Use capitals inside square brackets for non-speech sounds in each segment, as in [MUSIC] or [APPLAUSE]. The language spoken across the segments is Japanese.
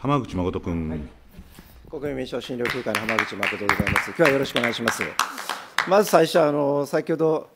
浜口誠君、はい、国民民主党診療協会の浜口誠でございます。今日はよろしくお願いします。まず最初あの先ほど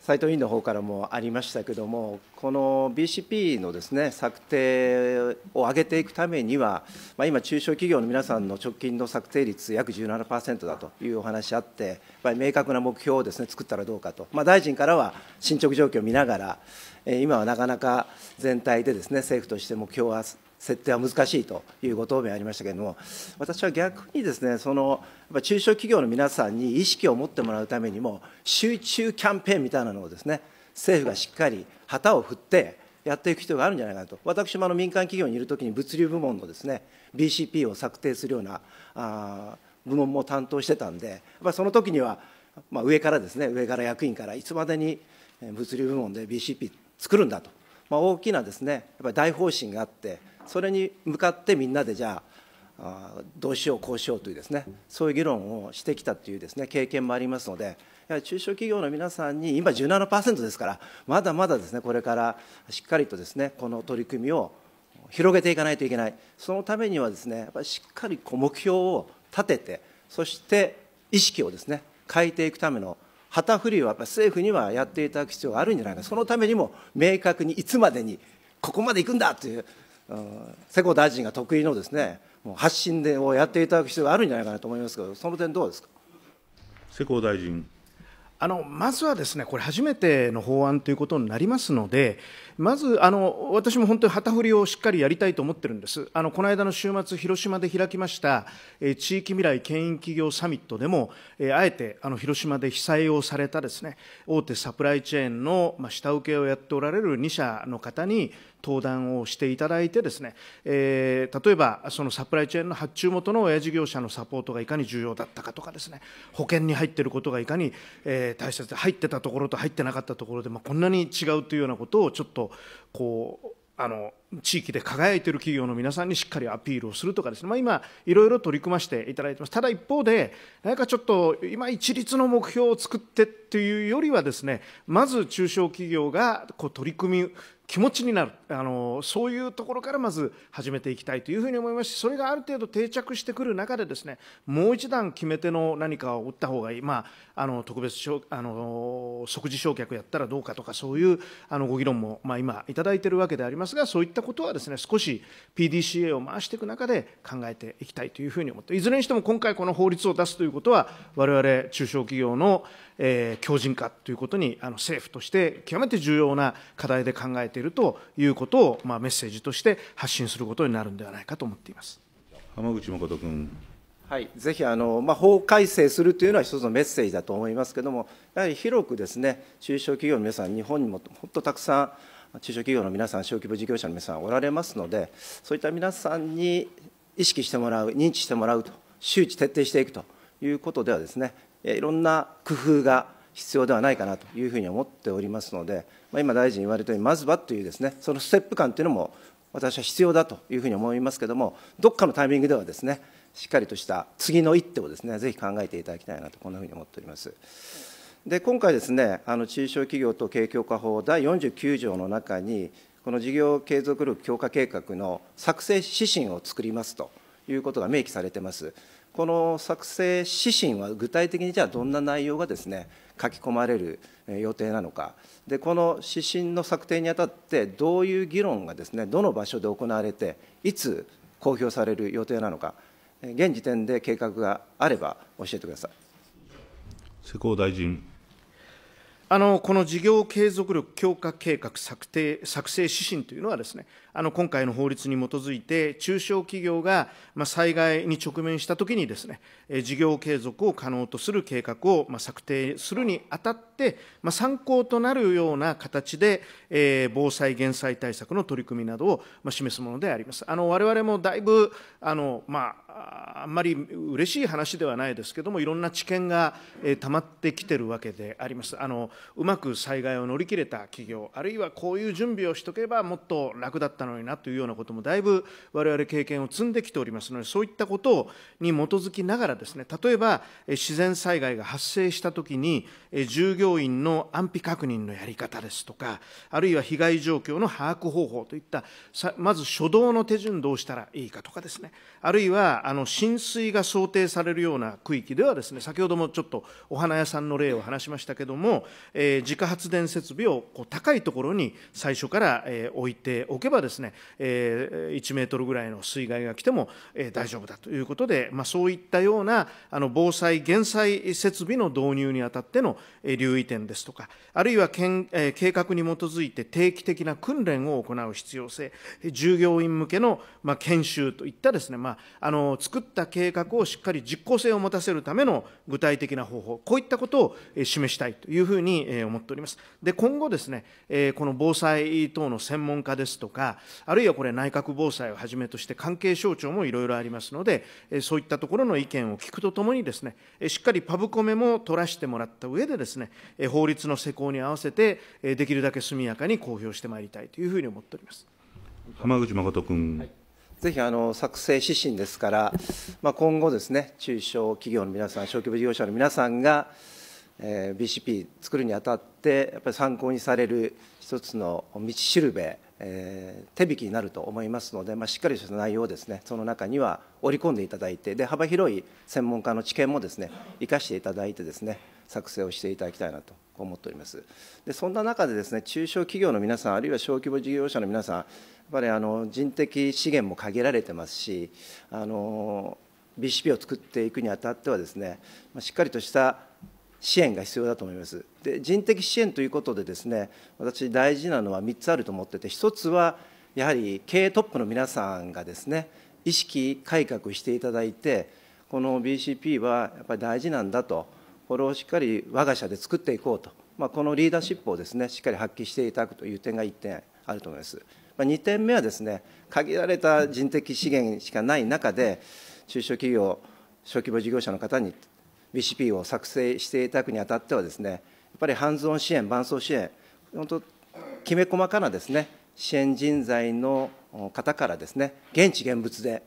斉藤委員の方からもありましたけれども、この BCP のですね策定を上げていくためには、まあ、今、中小企業の皆さんの直近の策定率、約17%だというお話あって、やっぱり明確な目標をですね作ったらどうかと、まあ、大臣からは進捗状況を見ながら、今はなかなか全体でですね政府として目標は設定は難しいというご答弁ありましたけれども、私は逆にですね、そのやっぱ中小企業の皆さんに意識を持ってもらうためにも、集中キャンペーンみたいなのをですね、政府がしっかり旗を振って、やっていく必要があるんじゃないかと、私もあの民間企業にいるときに物流部門のですね BCP を策定するようなあ部門も担当してたんで、やっぱその時には、まあ、上からですね、上から役員からいつまでに物流部門で BCP 作るんだと、まあ、大きなですねやっぱり大方針があって、それに向かってみんなでじゃあどうしようこうしようというですねそういう議論をしてきたというですね経験もありますのでやはり中小企業の皆さんに今17%ですからまだまだですねこれからしっかりとですねこの取り組みを広げていかないといけないそのためにはですねやっぱりしっかりこう目標を立ててそして意識をですね変えていくための旗振りはやっぱ政府にはやっていただく必要があるんじゃないかそのためにも明確にいつまでにここまで行くんだという世耕大臣が得意のですねもう発信でをやっていただく必要があるんじゃないかなと思いますけど、その点、どうですか世耕大臣。あのまずはですねこれ、初めての法案ということになりますので、まずあの私も本当に旗振りをしっかりやりたいと思ってるんです、あのこの間の週末、広島で開きました、え地域未来牽引企業サミットでも、えあえてあの広島で被災をされたですね大手サプライチェーンの、まあ、下請けをやっておられる2社の方に、登壇をしていただいてですね、えー、例えばそのサプライチェーンの発注元の親事業者のサポートがいかに重要だったかとかですね保険に入っていることがいかに、えー、大切で入ってたところと入ってなかったところで、まあ、こんなに違うというようなことをちょっとこうあの地域で輝いている企業の皆さんにしっかりアピールをするとかですね、まあ、今、いろいろ取り組ましていただいてます、ただ一方で、何かちょっと今、一律の目標を作ってっていうよりはですね、まず中小企業がこう取り組み、気持ちになるあの、そういうところからまず始めていきたいというふうに思いますし、それがある程度定着してくる中で、ですねもう一段決め手の何かを打った方がいい、まあ、あの特別あの即時償却やったらどうかとか、そういうあのご議論も、まあ、今、いただいているわけでありますが、そういったったことはですね、少し PDCA を回していく中で考えていきたいというふうに思って、いずれにしても今回この法律を出すということは、我々中小企業の、えー、強靭化ということに、あの政府として極めて重要な課題で考えているということを、まあ、メッセージとして発信することになるんではないかと思っています。浜口誠君。はい、ぜひあの、まあ、法改正するというのは一つのメッセージだと思いますけれども、やはり広くですね中小企業の皆さん、日本にも本当たくさん中小企業の皆さん、小規模事業者の皆さんおられますので、そういった皆さんに意識してもらう、認知してもらうと、周知徹底していくということではですね、いろんな工夫が必要ではないかなというふうに思っておりますので、まあ、今、大臣言われたように、まずはというですね、そのステップ感というのも、私は必要だというふうに思いますけれども、どっかのタイミングではですね、しっかりとした次の一手をですね、ぜひ考えていただきたいなと、こんなふうに思っております。で今回ですね、あの中小企業と景況化法第49条の中に、この事業継続力強化計画の作成指針を作りますということが明記されてます。この作成指針は具体的にじゃあどんな内容がですね書き込まれる予定なのかでこの指針の策定にあたってどういう議論がですねどの場所で行われていつ公表される予定なのか現時点で計画があれば教えてください。施工大臣あのこの事業継続力強化計画策定作成指針というのはですねあの今回の法律に基づいて、中小企業が、ま災害に直面したときにですね、事業継続を可能とする計画を、ま策定するにあたって、ま参考となるような形で、え防災・減災対策の取り組みなどを、ま示すものであります。あの我々もだいぶあの、まあ、あんまり嬉しい話ではないですけども、いろんな知見が、えー、溜まってきてるわけであります。あのうまく災害を乗り切れた企業、あるいはこういう準備をしとけばもっと楽だったのになというようなこともだいぶ我々経験を積んできておりますのでそういったことに基づきながらですね例えば自然災害が発生したときに従業員の安否確認のやり方ですとかあるいは被害状況の把握方法といったまず初動の手順どうしたらいいかとかですねあるいはあの浸水が想定されるような区域ではですね先ほどもちょっとお花屋さんの例を話しましたけれども、えー、自家発電設備をこう高いところに最初から、えー、置いておけばですねですね、えー、1メートルぐらいの水害が来ても、えー、大丈夫だということで、まあ、そういったようなあの防災・減災設備の導入にあたっての、えー、留意点ですとか、あるいはけん、えー、計画に基づいて定期的な訓練を行う必要性、従業員向けの、まあ、研修といったですね、まあ、あの作った計画をしっかり実効性を持たせるための具体的な方法、こういったことを示したいというふうに思っております。で今後ですね、この防災等の専門家ですとか、あるいはこれ、内閣防災をはじめとして、関係省庁もいろいろありますので、そういったところの意見を聞くとともにです、ね、しっかりパブコメも取らせてもらった上でですね、法律の施行に合わせて、できるだけ速やかに公表してまいりたいというふうに思っております浜口誠君。はいぜひあの作成指針ですから、まあ、今後ですね、中小企業の皆さん、小規模事業者の皆さんが、えー、BCP 作るにあたって、やっぱり参考にされる一つの道しるべえー、手引きになると思いますので、まあ、しっかりした内容をです、ね、その中には織り込んでいただいてで、幅広い専門家の知見もです、ね、生かしていただいてです、ね、作成をしていただきたいなと思っておりますでそんな中でです、ね、中小企業の皆さん、あるいは小規模事業者の皆さん、やっぱりあの人的資源も限られてますし、あの BCP を作っていくにあたってはです、ね、しっかりとした支援が必要だと思います。で人的支援ということでですね私大事なのは3つあると思ってて1つはやはり経営トップの皆さんがですね意識改革していただいてこの BCP はやっぱり大事なんだとこれをしっかり我が社で作っていこうと、まあ、このリーダーシップをですねしっかり発揮していただくという点が1点あると思います。まあ、2点目はですね限られた人的資源しかない中で中小企業小規模事業者の方に BCP を作成していただくにあたってはですね、やっぱりハンズオン支援、伴走支援、本当、きめ細かなですね、支援人材の方からですね、現地現物で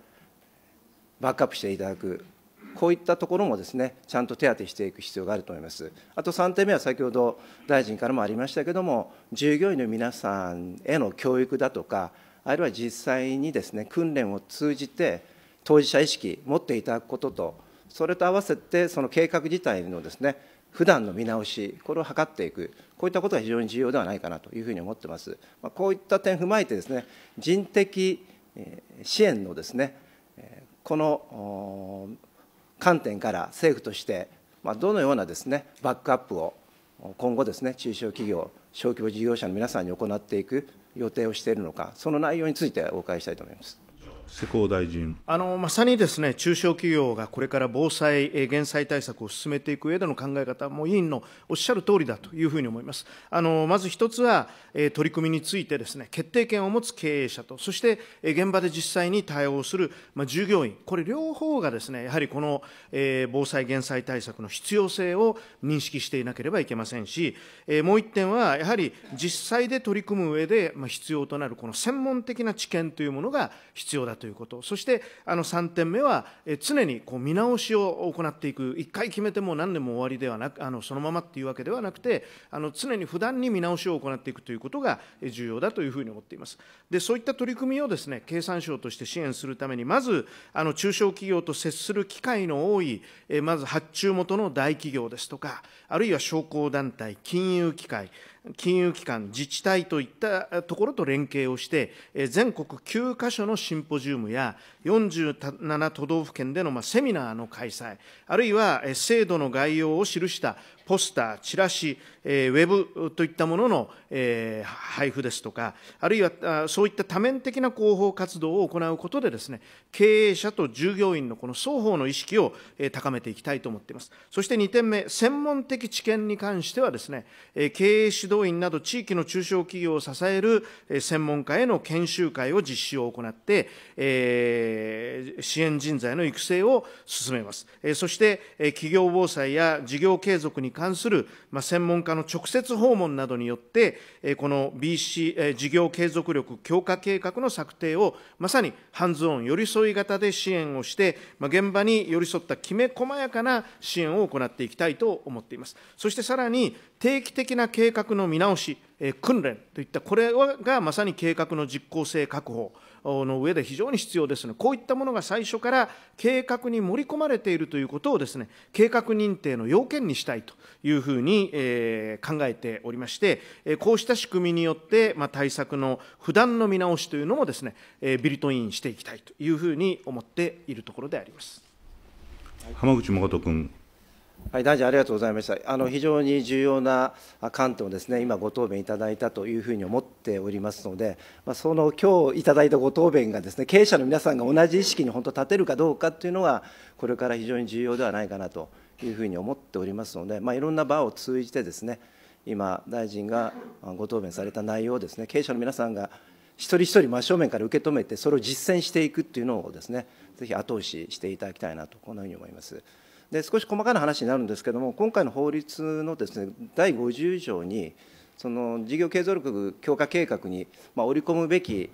バックアップしていただく、こういったところもですね、ちゃんと手当てしていく必要があると思います。あと3点目は先ほど大臣からもありましたけども、従業員の皆さんへの教育だとか、あるいは実際にですね、訓練を通じて、当事者意識、持っていただくことと、それと合わせてその計画自体のですね普段の見直し、これを図っていく、こういったことが非常に重要ではないかなというふうに思ってます。まあ、こういった点踏まえてですね、人的支援のですね、この観点から政府として、まあ、どのようなですねバックアップを今後ですね中小企業、小規模事業者の皆さんに行っていく予定をしているのか、その内容についてお伺いしたいと思います。施工大臣あのまさにですね中小企業がこれから防災、減災対策を進めていく上での考え方、も委員のおっしゃる通りだというふうに思います。あのまず一つは、取り組みについてですね決定権を持つ経営者と、そして現場で実際に対応する、ま従業員、これ両方がですねやはりこの、え防災・減災対策の必要性を認識していなければいけませんし、えもう一点は、やはり実際で取り組む上で、ま必要となるこの専門的な知見というものが必要だということそしてあの3点目はえ常にこう見直しを行っていく1回決めても何年も終わりではなくあのそのままっていうわけではなくてあの常に普段に見直しを行っていくということが重要だというふうに思っていますでそういった取り組みをですね経産省として支援するためにまずあの中小企業と接する機会の多いえまず発注元の大企業ですとかあるいは商工団体、金融機関、金融機関、自治体といったところと連携をして、全国9カ所のシンポジウムや47都道府県でのセミナーの開催、あるいは制度の概要を記したポスター、チラシ、えー、ウェブといったものの、えー、配布ですとか、あるいはそういった多面的な広報活動を行うことでです、ね、経営者と従業員のこの双方の意識を、えー、高めていきたいと思っています。そして2点目、専門的知見に関してはですね、ね、経営指導員など地域の中小企業を支える専門家への研修会を実施を行って、えー、支援人材の育成を進めます。そして、企業防災や事業継続に関する専門家の直接訪問などによって、この BC 事業継続力強化計画の策定をまさにハンズオン寄り添い型で支援をして、現場に寄り添ったきめ細やかな支援を行っていきたいと思っています。そしてさらに定期的な計画の見直し、訓練といった、これがまさに計画の実効性確保。の上で非常に必要ですね、こういったものが最初から計画に盛り込まれているということをです、ね、計画認定の要件にしたいというふうに、えー、考えておりまして、えこうした仕組みによって、まあ、対策の不断の見直しというのもです、ね、えビルトインしていきたいというふうに思っているところであります。浜口誠君。はい、大臣ありがとうございました。あの非常に重要な観点をですね、今ご答弁いただいたというふうに思っておりますので、まあ、その今日いただいたご答弁がですね、経営者の皆さんが同じ意識に本当立てるかどうかというのがこれから非常に重要ではないかなというふうに思っておりますので、まあ、いろんな場を通じてですね、今大臣がご答弁された内容をですね、経営者の皆さんが一人一人真正面から受け止めて、それを実践していくっていうのをですね、ぜひ後押ししていただきたいなとこんなふうに思います。で少し細かな話になるんですけれども今回の法律のですね第50条にその事業継続力強化計画に、まあ、織り込むべき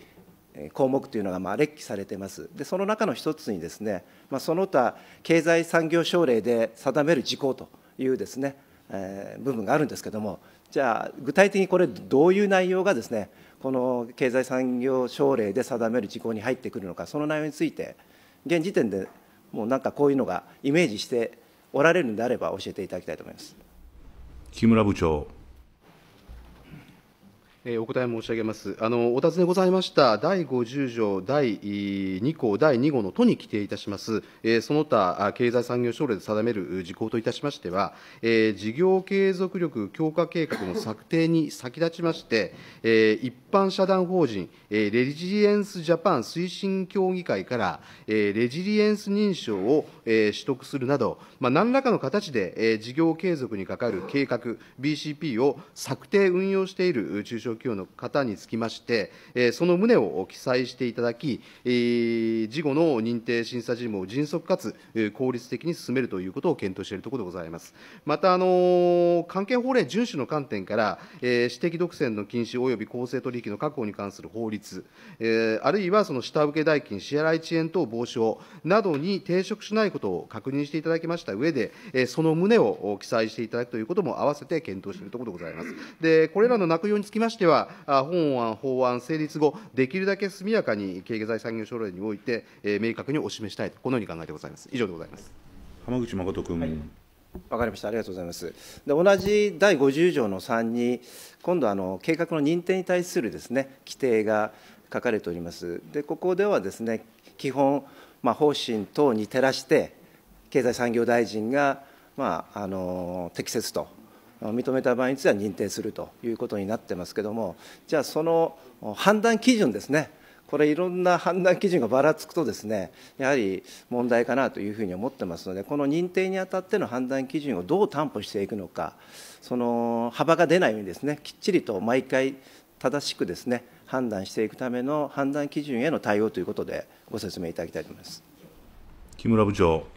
項目というのがまあ列記されています、でその中の一つにですね、まあ、その他経済産業省令で定める事項というですね、ねえー、部分があるんですけれども、じゃあ、具体的にこれ、どういう内容がです、ね、この経済産業省令で定める事項に入ってくるのか、その内容について、現時点でもうなんかこういうのがイメージしておられるんであれば教えていただきたいと思います木村部長。お答え申し上げます。あのお尋ねございました第50条第2項第2号の都に規定いたします、えその他経済産業省令で定める事項といたしましては、え事業継続力強化計画の策定に [LAUGHS] 先立ちまして、え一般社団法人、えレジリエンスジャパン推進協議会から、えレジリエンス認証を、え取得するなど、まあ、何らかの形で、え事業継続に係る計画 BCP を策定運用している中小供の方につきまして、その旨を記載していただき、事後の認定審査事務を迅速かつ効率的に進めるということを検討しているところでございます。また、あの関係法令遵守の観点から、私的独占の禁止及び公正取引の確保に関する法律、あるいはその下請け代金、支払い遅延等防止法などに抵触しないことを確認していただきました上で、その旨を記載していただくということも併せて検討しているところでございます。でこれらの内容につきましてては、本案、法案成立後、できるだけ速やかに経済産業省令において、明確にお示したいと、このように考えてございます。以上でございます浜口誠君。はいわかりました、ありがとうございます。で同じ第50条の3に、今度あの、計画の認定に対するですね規定が書かれております。でここではですね基本、まあ、方針等に照らして、経済産業大臣が、まあ、あの適切と認めた場合については認定するということになってますけども、じゃあ、その判断基準ですね。これ、いろんな判断基準がばらつくとですね、やはり問題かなというふうに思ってますので、この認定にあたっての判断基準をどう担保していくのか、その幅が出ないようにですね、きっちりと毎回正しくですね、判断していくための判断基準への対応ということで、ご説明いただきたいと思います木村部長。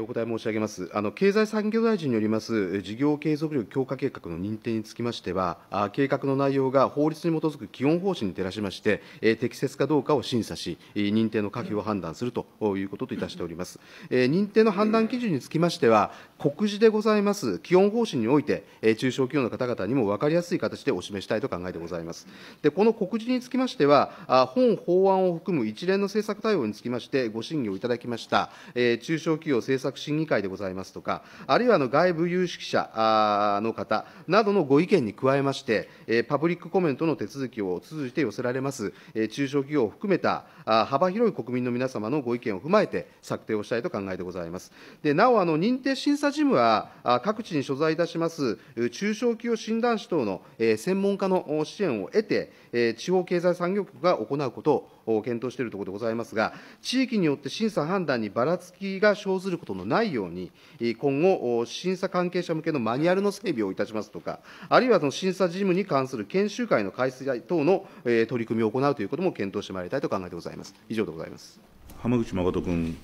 お答え申し上げます。経済産業大臣によります事業継続力強化計画の認定につきましては、計画の内容が法律に基づく基本方針に照らしまして、適切かどうかを審査し、認定の可否を判断するということといたしております。認定の判断基準につきましては、告示でございます基本方針において、中小企業の方々にも分かりやすい形でお示したいと考えてございます。でこの告示につきましては、本法案を含む一連の政策対応につきまして、ご審議をいただきました、中小企業政策審議会でございますとか、あるいはの外部有識者の方などのご意見に加えまして、パブリックコメントの手続きを通じて寄せられます中小企業を含めた幅広い国民の皆様のご意見を踏まえて策定をしたいと考えてございます。でなお、あの認定審査事務は各地に所在いたします中小企業診断士等の専門家の支援を得て、地方経済産業局が行うことを検討しているところでございますが、地域によって審査判断にばらつきが生ずることのないように、今後、審査関係者向けのマニュアルの整備をいたしますとか、あるいはその審査事務に関する研修会の開催等の取り組みを行うということも検討してまいりたいと考えてございます。以上でございます浜口誠君。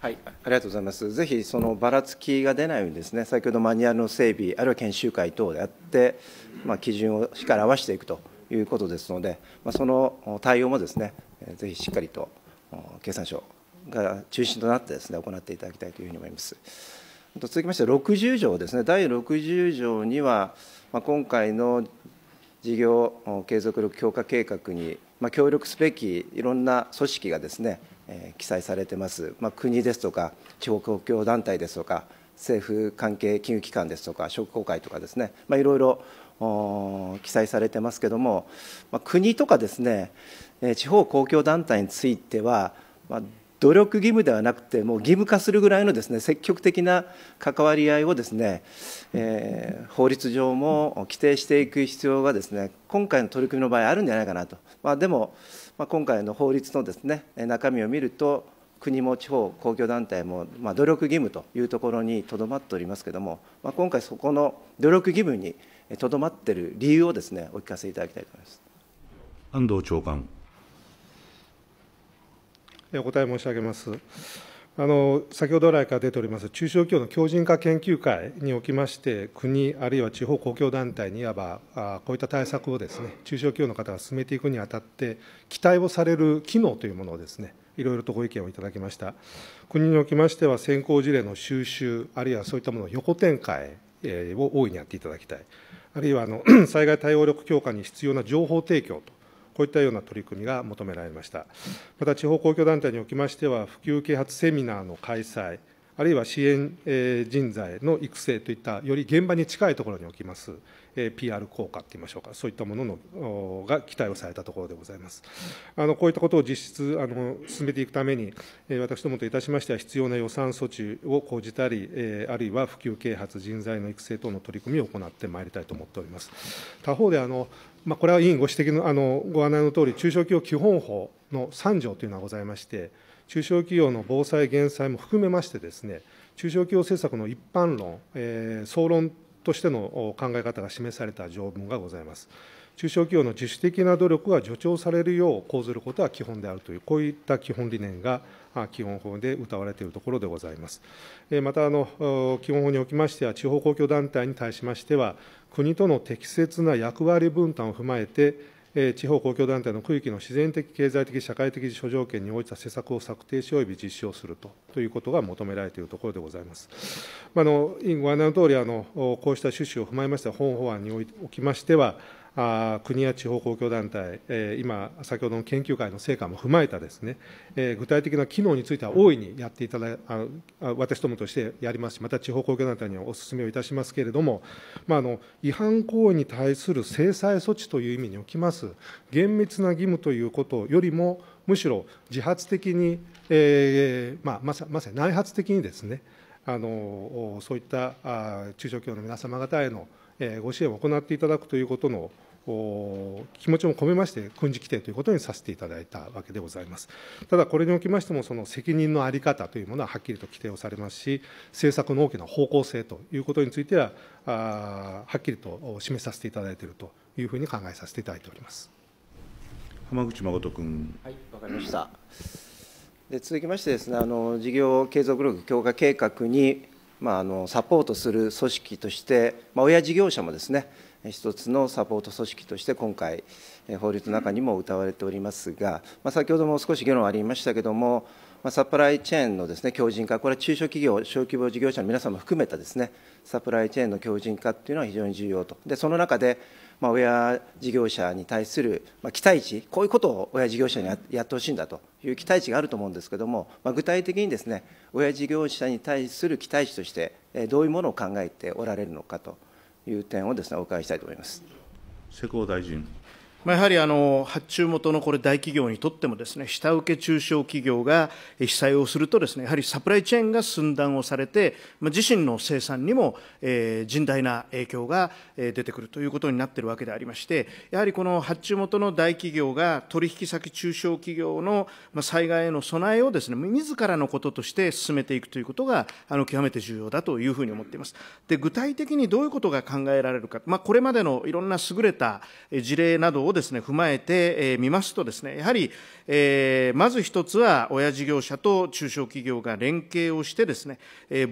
はい、ありがとうございます。ぜひそのばらつきが出ないようにですね、先ほどマニュアルの整備、あるいは研修会等であって、まあ、基準をしっかり合わせていくということですので、まあ、その対応もですね、ぜひしっかりと経産省が中心となってですね行っていただきたいというふうに思います。続きまして60条ですね、第60条には、今回の事業継続力強化計画に、協力すべきいろんな組織がですね、記載されてます、まあ、国ですとか、地方公共団体ですとか、政府関係金融機関ですとか、商工会とかですね、まあ、いろいろ記載されてますけども、まあ、国とかですね、地方公共団体については、まあ、努力義務ではなくて、もう義務化するぐらいのですね積極的な関わり合いをですね、えー、法律上も規定していく必要がですね今回の取り組みの場合、あるんじゃないかなと、まあ、でも、まあ、今回の法律のですね中身を見ると、国も地方公共団体も、まあ、努力義務というところにとどまっておりますけれども、まあ、今回、そこの努力義務にとどまっている理由をですねお聞かせいただきたいと思います安藤長官。お答え申し上げます。あの先ほど来から出ております中小企業の強靭化研究会におきまして、国あるいは地方公共団体にいわば、あこういった対策をですね中小企業の方が進めていくにあたって、期待をされる機能というものをですねいろいろとご意見をいただきました。国におきましては、先行事例の収集、あるいはそういったものの横展開を大いにやっていただきたい、あるいはあの [CLEARS THROAT] 災害対応力強化に必要な情報提供とこういったような取り組みが求められました。また地方公共団体におきましては、普及啓発セミナーの開催、あるいは支援人材の育成といった、より現場に近いところにおきます PR 効果といいましょうか、そういったもののが期待をされたところでございます。あのこういったことを実質あの進めていくために、私どもといたしましては、必要な予算措置を講じたり、あるいは普及啓発、人材の育成等の取り組みを行ってまいりたいと思っております。他方であの、まあ、これは委員ご指摘のあのご案内のとおり、中小企業基本法の3条というのがございまして、中小企業の防災・減災も含めまして、ですね中小企業政策の一般論、えー、総論としての考え方が示された条文がございます。中小企業の自主的な努力が助長されるよう講ずることは基本であるという、こういった基本理念が基本法で謳われているところでございます。またあの、基本法におきましては、地方公共団体に対しましては、国との適切な役割分担を踏まえて、地方公共団体の区域の自然的、経済的、社会的諸条件に応じた施策を策定しおよび実施をするとということが求められているところでございます。あの委員ご案内のとおりあの、こうした趣旨を踏まえまして、本法案におきましては、国や地方公共団体、今、先ほどの研究会の成果も踏まえたですね、具体的な機能については大いにやっていただあ私どもとしてやりますし、また地方公共団体にはお勧めをいたしますけれども、まあ、あの違反行為に対する制裁措置という意味におきます、厳密な義務ということよりも、むしろ自発的に、えーまあ、まさまさに内発的にですね、あのそういった中小企業の皆様方へのご支援を行っていただくということの気持ちも込めまして訓示規定ということにさせていただいたわけでございます。ただ、これにおきましても、その責任の在り方というものははっきりと規定をされますし、政策の大きな方向性ということについては、あはっきりと示させていただいているというふうに考えさせていただいております浜口誠君。はい、わかりました。で続きましてですね、あの事業継続力強化計画にまあ、あのサポートする組織として、まあ、親事業者もですね、一つのサポート組織として今回法律の中にも謳われておりますが、まあ、先ほども少し議論ありましたけれども、まあ、サプライチェーンのですね強靭化これは中小企業小規模事業者の皆さんも含めたですねサプライチェーンの強靭化っていうのは非常に重要とでその中でまあ、親事業者に対する、まあ、期待値、こういうことを親事業者にやってほしいんだという期待値があると思うんですけれども、まあ、具体的にですね親事業者に対する期待値として、どういうものを考えておられるのかという点をですね、お伺いしたいと思います。世耕大臣。まあ、やはりあの発注元のこれ大企業にとってもです、ね、下請け中小企業が被災をするとです、ね、やはりサプライチェーンが寸断をされて、まあ、自身の生産にも、えー、甚大な影響が出てくるということになっているわけでありまして、やはりこの発注元の大企業が取引先中小企業の災害への備えをですね、自らのこととして進めていくということが、あの極めて重要だというふうに思っています。で具体的にどういうことが考えられるか、まあ、これまでのいろんな優れた事例などをですね、踏まえてみますとですね、やはり、えー、まず一つは、親事業者と中小企業が連携をしてですね、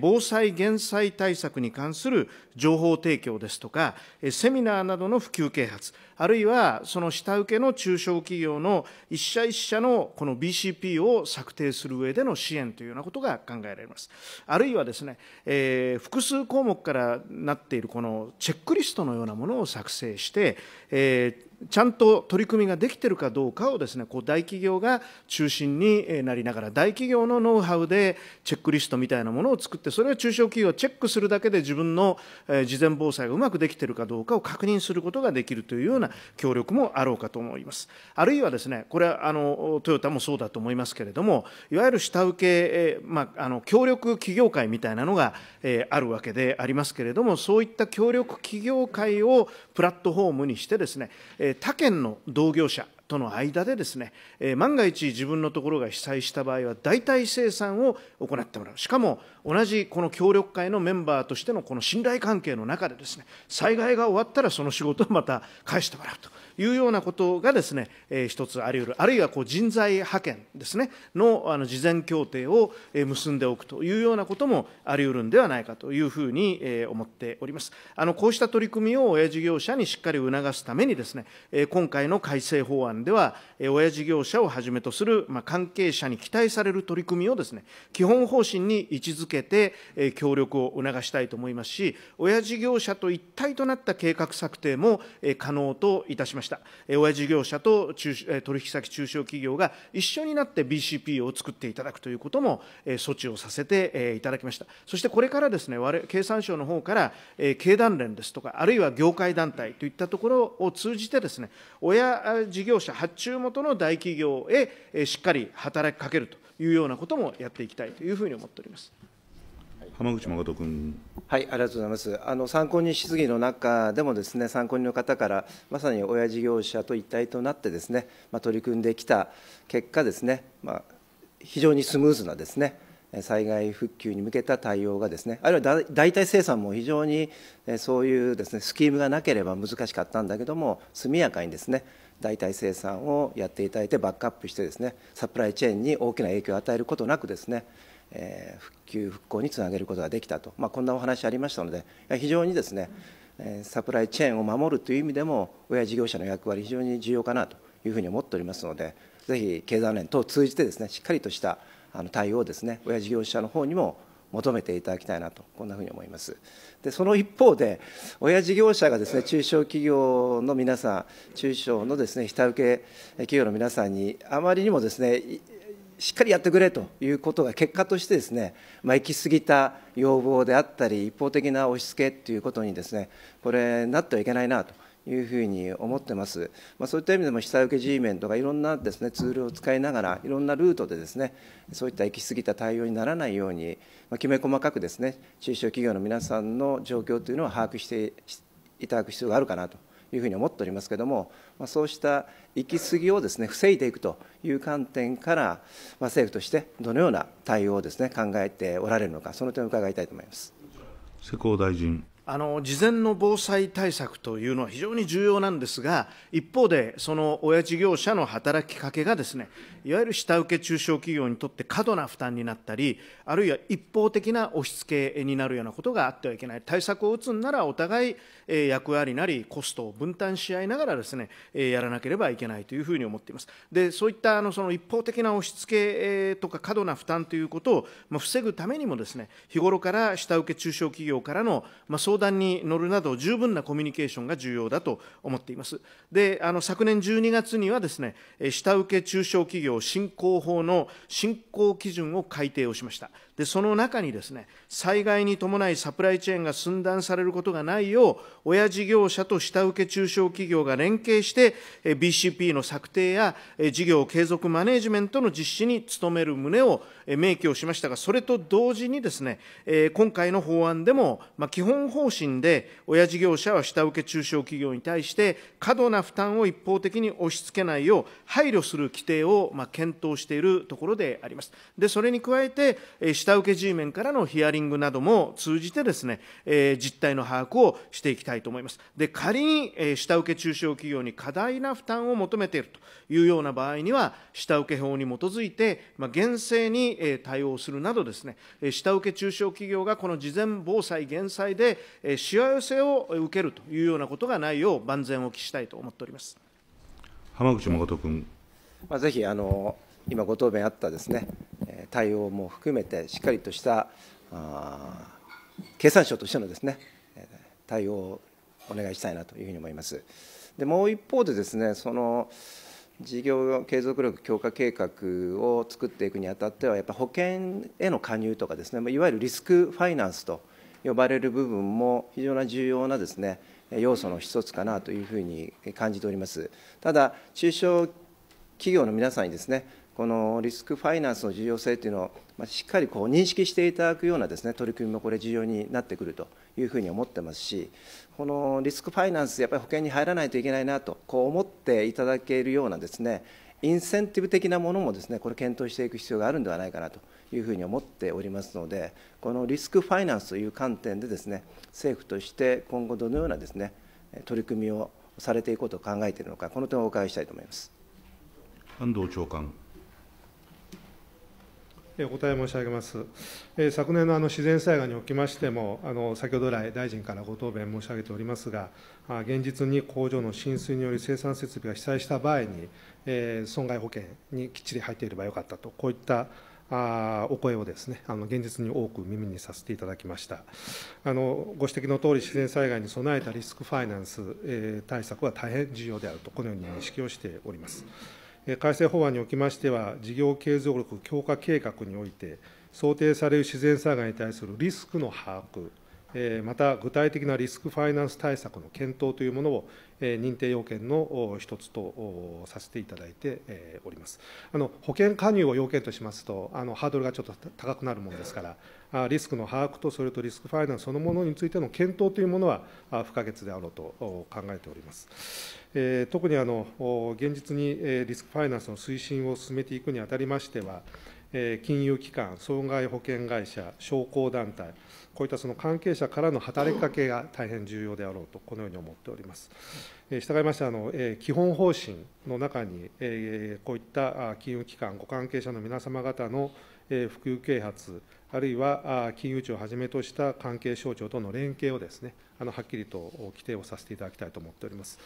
防災・減災対策に関する情報提供ですとか、セミナーなどの普及啓発、あるいはその下請けの中小企業の一社一社のこの BCP を策定する上での支援というようなことが考えられます。あるいはですね、えー、複数項目からなっているこのチェックリストのようなものを作成して、えーちゃんと取り組みができてるかどうかをですねこう大企業が中心になりながら大企業のノウハウでチェックリストみたいなものを作ってそれを中小企業チェックするだけで自分の事前防災がうまくできてるかどうかを確認することができるというような協力もあろうかと思いますあるいはですねこれはあのトヨタもそうだと思いますけれどもいわゆる下請け、まあ、あの協力企業会みたいなのが、えあるわけでありますけれどもそういった協力企業会をプラットフォームにしてですね、他県の同業者との間でですね、え万が一自分のところが被災した場合は代替生産を行ってもらうしかも同じこの協力会のメンバーとしてのこの信頼関係の中でですね災害が終わったらその仕事をまた返してもらうというようなことがですね、えー、一つあり得る、あるいはこう人材派遣ですね、のあの事前協定を結んでおくというようなこともあり得るんではないかというふうに、えー、思っております。あのこうした取り組みを親事業者にしっかり促すためにですね、えー、今回の改正法案では、えー、親事業者をはじめとする、まあ、関係者に期待される取り組みをですね、基本方針に位置づけて、えー、協力を促したいと思いますし、親事業者と一体となった計画策定も、えー、可能といたしました。した。親事業者と取引先中小企業が一緒になって BCP を作っていただくということも措置をさせていただきました。そしてこれからですね、経産省の方から経団連ですとか、あるいは業界団体といったところを通じてですね、親事業者発注元の大企業へしっかり働きかけるというようなこともやっていきたいというふうに思っております。浜口誠君。はい、ありがとうございます。あの参考人質疑の中でもですね、参考人の方からまさに親事業者と一体となってですね、まあ、取り組んできた結果ですね、まあ、非常にスムーズなですね。災害復旧に向けた対応がですね、あるいは代替生産も非常にそういうですねスキームがなければ難しかったんだけども、速やかにですね代替生産をやっていただいて、バックアップしてですねサプライチェーンに大きな影響を与えることなくですねえ復旧復興につなげることができたと、まあ、こんなお話ありましたので非常にですねサプライチェーンを守るという意味でも親事業者の役割非常に重要かなというふうに思っておりますのでぜひ経団連等を通じてですねしっかりとした対応をですね親事業者の方にも求めていただきたいなと、こんなふうに思います。で、その一方で、親事業者がですね、中小企業の皆さん、中小のですね、下請け企業の皆さんに、あまりにもですね、しっかりやってくれということが結果としてですね、まあ、行き過ぎた要望であったり一方的な押し付けということにですねこれなってはいけないなというふうに思ってます、まあ、そういった意味でも下請け G メンとかいろんなです、ね、ツールを使いながらいろんなルートでですねそういった行き過ぎた対応にならないように、まあ、きめ細かくですね中小企業の皆さんの状況というのを把握していただく必要があるかなというふうに思っておりますけれども、まあ、そうした行き過ぎをですね防いでいくという観点から、まあ、政府としてどのような対応をですね考えておられるのか、その点を伺いたいと思います。世耕大臣あの事前の防災対策というのは非常に重要なんですが、一方で、その親事業者の働きかけがですね、いわゆる下請け中小企業にとって過度な負担になったり、あるいは一方的な押し付けになるようなことがあってはいけない、対策を打つんならお互い役割なりコストを分担し合いながらですね、やらなければいけないというふうに思っています。で、そういったあのその一方的な押し付けとか過度な負担ということを防ぐためにもですね、日頃から下請け中小企業からの、まあ、相談に乗るなど、十分なコミュニケーションが重要だと思っています。で、あの昨年12月にはですね、下請け中小企業振興法の振興基準を改定をしました。でその中にですね災害に伴いサプライチェーンが寸断されることがないよう親事業者と下請け中小企業が連携して BCP の策定や事業継続マネジメントの実施に努める旨を明記をしましたがそれと同時にですね今回の法案でも基本方針で親事業者は下請け中小企業に対して過度な負担を一方的に押し付けないよう配慮する規定を検討しているところであります。でそれに加えて下請け G メンからのヒアリングなども通じてですね、え実態の把握をしていきたいと思います。で、仮に、え下請け中小企業に過大な負担を求めているというような場合には、下請け法に基づいて、まあ、厳正に、え対応するなどですね、え下請け中小企業がこの事前防災減災で、えしわ寄せを受けるというようなことがないよう万全を期したいと思っております。浜口誠君。まあ、ぜひあの今ご答弁あったですね対応も含めてしっかりとしたあ経産省としてのですね対応をお願いしたいなというふうに思います。でもう一方でですねその事業継続力強化計画を作っていくにあたってはやっぱ保険への加入とかですねいわゆるリスクファイナンスと呼ばれる部分も非常な重要なですね要素の一つかなというふうに感じております。ただ中小企業の皆さんにですねこのリスクファイナンスの重要性というのをしっかりこう認識していただくようなです、ね、取り組みもこれ、重要になってくるというふうに思ってますし、このリスクファイナンス、やっぱり保険に入らないといけないなとこう思っていただけるようなですね、インセンティブ的なものもですねこれ検討していく必要があるんではないかなというふうに思っておりますので、このリスクファイナンスという観点でですね政府として今後どのようなですね取り組みをされていこうと考えているのか、この点をお伺いしたいと思います。安藤長官お答え申し上げます。昨年のあの自然災害におきましても、あの先ほど来、大臣からご答弁申し上げておりますが、現実に工場の浸水により生産設備が被災した場合に、損害保険にきっちり入っていればよかったと、こういったお声をですね、あの現実に多く耳にさせていただきました。あのご指摘のとおり、自然災害に備えたリスクファイナンス、対策は大変重要であると、このように認識をしております。改正法案におきましては、事業継続力強化計画において、想定される自然災害に対するリスクの把握、また具体的なリスクファイナンス対策の検討というものを認定要件の一つとさせていただいております。あの保険加入を要件としますと、あのハードルがちょっと高くなるものですから、リスクの把握と、それとリスクファイナンスそのものについての検討というものは不可欠であろうと考えております。特に現実にリスクファイナンスの推進を進めていくにあたりましては、金融機関、損害保険会社、商工団体、こういったその関係者からの働きかけが大変重要であろうと、このように思っております。従いまして、あの基本方針の中に、こういった金融機関、ご関係者の皆様方の普及啓発、あるいは金融庁をはじめとした関係省庁との連携をですね、あのはっきりと規定をさせていただきたいと思っております。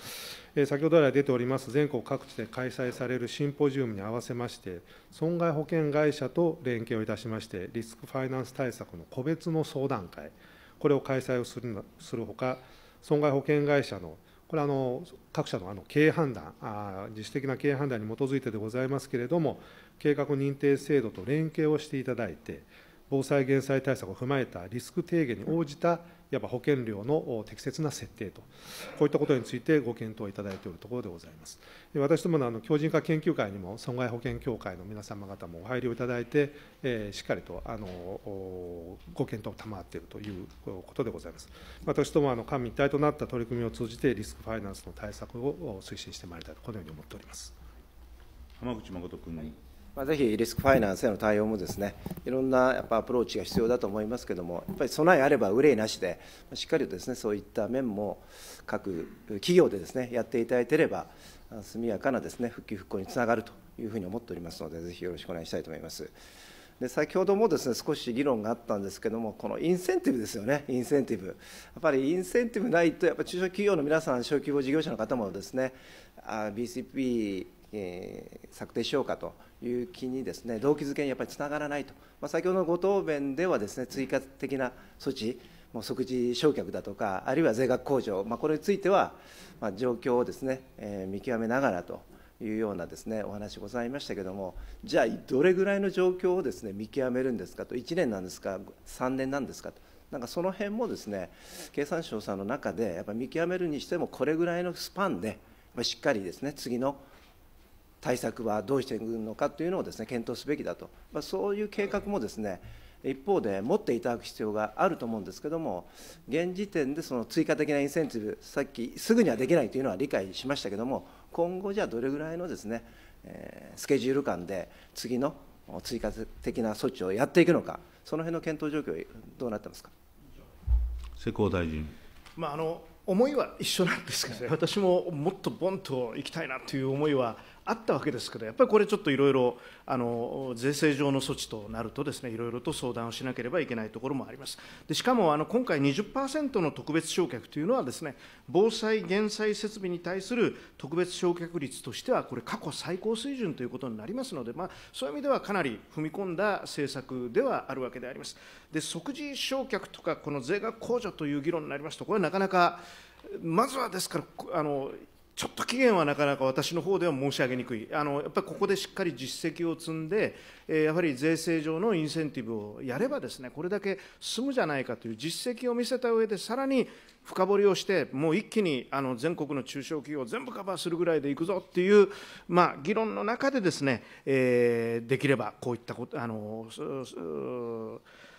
えー、先ほど来出ております、全国各地で開催されるシンポジウムに合わせまして、損害保険会社と連携をいたしまして、リスクファイナンス対策の個別の相談会、これを開催をするするほか、損害保険会社のこれあの各社のあの経営判断あ、自主的な経営判断に基づいてでございますけれども、計画認定制度と連携をしていただいて、防災・減災対策を踏まえたリスク低減に応じた、いわば保険料の適切な設定と、こういったことについてご検討いただいておるところでございます。私どものあの強靭化研究会にも、損害保険協会の皆様方も入りをいただいて、えしっかりとあのご検討を賜っているということでございます。私どもあの官民一体となった取り組みを通じて、リスクファイナンスの対策を推進してまいりたいと、このように思っております。浜口誠君。はいまあ、ぜひリスクファイナンスへの対応もですねいろんなやっぱアプローチが必要だと思いますけどもやっぱり備えあれば憂いなしでしっかりとですねそういった面も各企業でですねやっていただいていれば速やかなですね復旧復興につながるというふうに思っておりますのでぜひよろしくお願いしたいと思います。で先ほどもですね少し議論があったんですけども、このインセンティブですよね、インセンティブ、やっぱりインセンティブないと、やっぱ中小企業の皆さん、小規模事業者の方もですね、BCP、えー、策定しようかという気にですね動機づけにやっぱりつながらないと、まあ、先ほどのご答弁ではですね追加的な措置もう即時焼却だとか、あるいは税額控除、まあ、これについては、まあ、状況をですね、えー、見極めながらというようなですねお話ございましたけれども、じゃあ、どれぐらいの状況をですね見極めるんですかと、1年なんですか、3年なんですかと。なんかその辺もですね経産省さんの中でやっぱ見極めるにしてもこれぐらいのスパンでしっかりですね次の対策はどうしていくのかというのをです、ね、検討すべきだと、まあ、そういう計画もですね一方で持っていただく必要があると思うんですけれども、現時点でその追加的なインセンティブ、さっきすぐにはできないというのは理解しましたけれども、今後、じゃあどれぐらいのですね、えー、スケジュール感で次の追加的な措置をやっていくのか、その辺の検討状況、どうなってますか世耕大臣。まあ、あの思いは一緒なんですけどね、私ももっとボンと行きたいなという思いはあったわけですけど、やっぱりこれちょっといろいろ税制上の措置となるとですね、いろいろと相談をしなければいけないところもあります。でしかもあの今回20%の特別償却というのはですね、防災減災設備に対する特別償却率としてはこれ過去最高水準ということになりますので、まあ、そういう意味ではかなり踏み込んだ政策ではあるわけであります。で即時償却とかこの税額控除という議論になりますとこれはなかなかまずはですからあのちょっと期限はなかなか私の方では申し上げにくい、あのやっぱりここでしっかり実績を積んで、えやはり税制上のインセンティブをやればです、ね、これだけ進むじゃないかという実績を見せた上で、さらに深掘りをして、もう一気にあの全国の中小企業を全部カバーするぐらいでいくぞっていう、まあ、議論の中でですね、えー、できればこういったこと。あの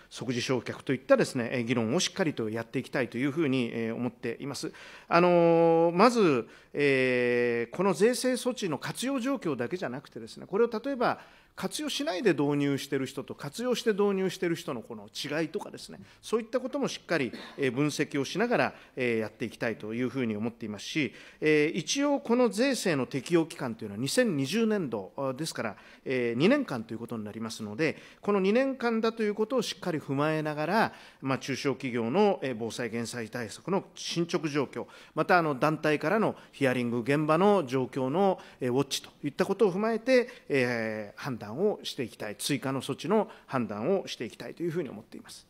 即時償却といったです、ね、議論をしっかりとやっていきたいというふうに思っています。あのまず、えー、この税制措置の活用状況だけじゃなくてです、ね、これを例えば活用しないで導入している人と活用して導入している人のこの違いとかですね、そういったこともしっかり分析をしながらやっていきたいというふうに思っていますし、一応、この税制の適用期間というのは2020年度ですから、2年間ということになりますので、この2年間だということをしっかり踏まえながら、まあ、中小企業の防災・減災対策の進捗状況、またあの団体からのヒアリング、現場の状況のウォッチといったことを踏まえて判断断をしていきたい、追加の措置の判断をしていきたいというふうに思っています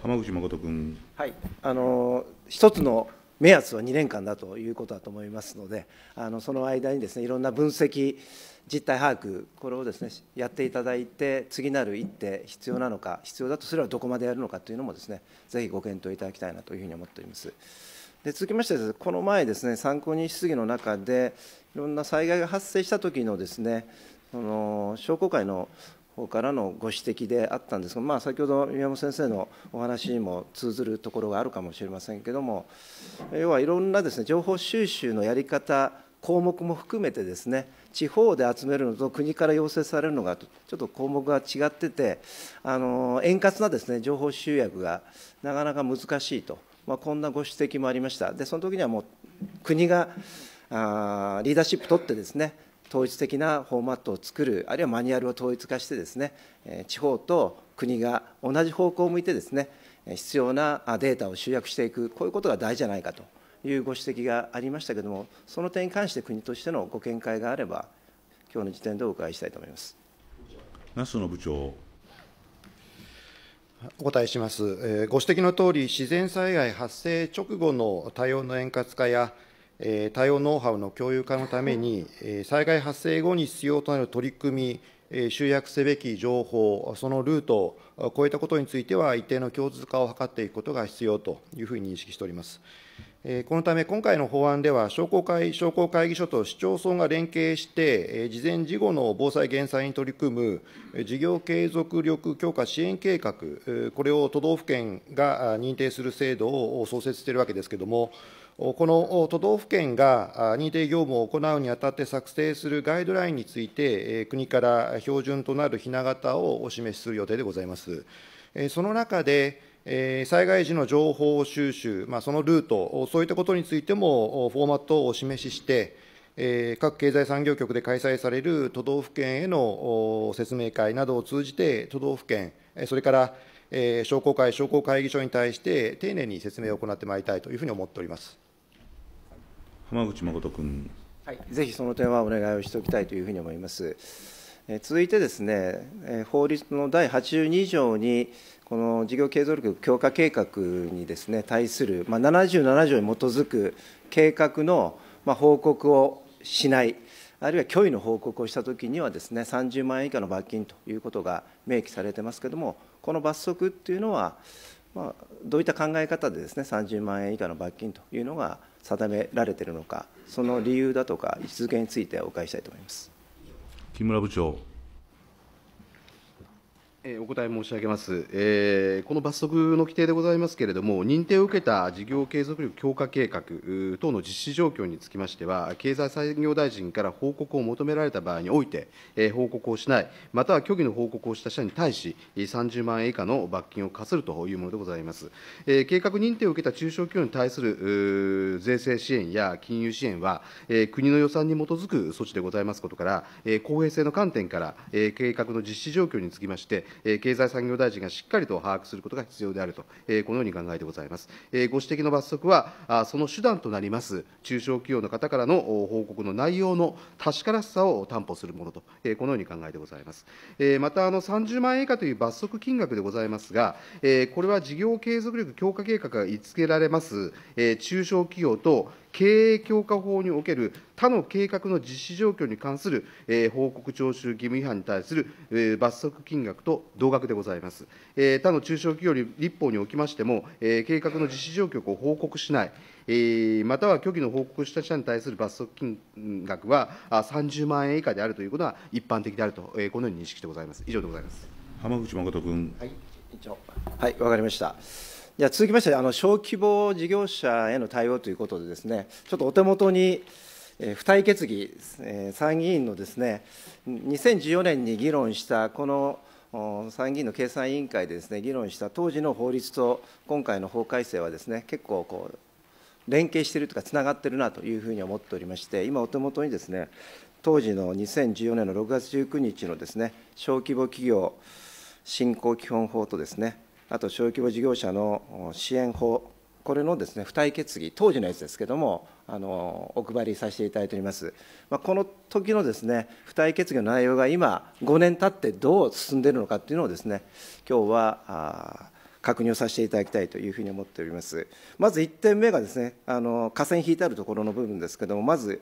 浜口誠君。はいあの一つの目安は2年間だということだと思いますので、あのその間にです、ね、いろんな分析、実態把握、これをです、ね、やっていただいて、次なる一手、必要なのか、必要だとすればどこまでやるのかというのもです、ね、ぜひご検討いただきたいなというふうに思っております。で続きまして、この前です、ね、参考人質疑の中で、いろんな災害が発生したときのです、ね、その商工会の方からのご指摘であったんですが、まあ、先ほど宮本先生のお話にも通ずるところがあるかもしれませんけども要はいろんなです、ね、情報収集のやり方項目も含めてですね地方で集めるのと国から要請されるのがちょっと項目が違っててあの円滑なですね情報集約がなかなか難しいと、まあ、こんなご指摘もありましたでその時にはもう国があーリーダーシップ取ってですね統一的なフォーマットを作るあるいはマニュアルを統一化してですね地方と国が同じ方向を向いてですね必要なデータを集約していくこういうことが大事じゃないかというご指摘がありましたけれどもその点に関して国としてのご見解があれば今日の時点でお伺いしたいと思います那須野部長お答えします、えー、ご指摘のとおり自然災害発生直後の対応の円滑化や対応ノウハウの共有化のために、災害発生後に必要となる取り組み、集約すべき情報、そのルートを超えたことについては、一定の共通化を図っていくことが必要というふうに認識しております。このため、今回の法案では、商工会商工会議所と市町村が連携して、事前事後の防災・減災に取り組む事業継続力強化支援計画、これを都道府県が認定する制度を創設しているわけですけれども、この都道府県が認定業務を行うにあたって作成するガイドラインについて、国から標準となるひな型をお示しする予定でございます。その中で、災害時の情報収集、そのルート、そういったことについてもフォーマットをお示しして、各経済産業局で開催される都道府県への説明会などを通じて、都道府県、それからえ商工会、商工会議所に対して、丁寧に説明を行ってまいりたいというふうに思っております浜口誠君、はい。ぜひその点はお願いをしておきたいというふうに思います。え続いてですね、え法律の第82条に、この事業継続力強化計画にですね対する、まあ、77条に基づく計画の、まあ、報告をしない、あるいは虚偽の報告をしたときにはです、ね、30万円以下の罰金ということが明記されてますけれども、この罰則っていうのは、まあ、どういった考え方でですね30万円以下の罰金というのが定められているのか、その理由だとか、位置づけについてお伺いしたいと思います木村部長。お答え申し上げます、えー、この罰則の規定でございますけれども、認定を受けた事業継続力強化計画等の実施状況につきましては、経済産業大臣から報告を求められた場合において、えー、報告をしない、または虚偽の報告をした者に対し、30万円以下の罰金を課するというものでございます。えー、計画認定を受けた中小企業に対する税制支援や金融支援は、え国の予算に基づく措置でございますことから、え公平性の観点から、え計画の実施状況につきまして、経済産業大臣がしっかりと把握することが必要であると、このように考えてございます。ご指摘の罰則は、その手段となります中小企業の方からの報告の内容の確からしさを担保するものと、このように考えてございます。また、30万円以下という罰則金額でございますが、これは事業継続力強化計画が付けられます中小企業と経営強化法における他の計画の実施状況に関する、えー、報告徴収義務違反に対する、えー、罰則金額と同額でございます。えー、他の中小企業立法におきましても、えー、計画の実施状況を報告しない、えー、または虚偽の報告した者に対する罰則金額は30万円以下であるということは一般的であると、えー、このように認識してございます。以上でございます。浜口誠君。はい、委員長。はい、わかりました。じゃ続きましてあの、小規模事業者への対応ということでです、ね、ちょっとお手元に、えー、付帯決議、えー、参議院のですね2014年に議論したこの参議院の経産委員会でですね議論した当時の法律と今回の法改正はですね結構こう連携しているとかつながってるなというふうに思っておりまして今お手元にですね当時の2014年の6月19日のですね小規模企業振興基本法とですねあと小規模事業者の支援法、これのですね、付帯決議、当時のやつですけども、あのお配りさせていただいております、まあ、この時のですね付帯決議の内容が今、5年経ってどう進んでいるのかというのをですね今日はあ確認をさせていただきたいというふうに思っております。まず1点目がですねあの河川引いてあるところの部分ですけれども、まず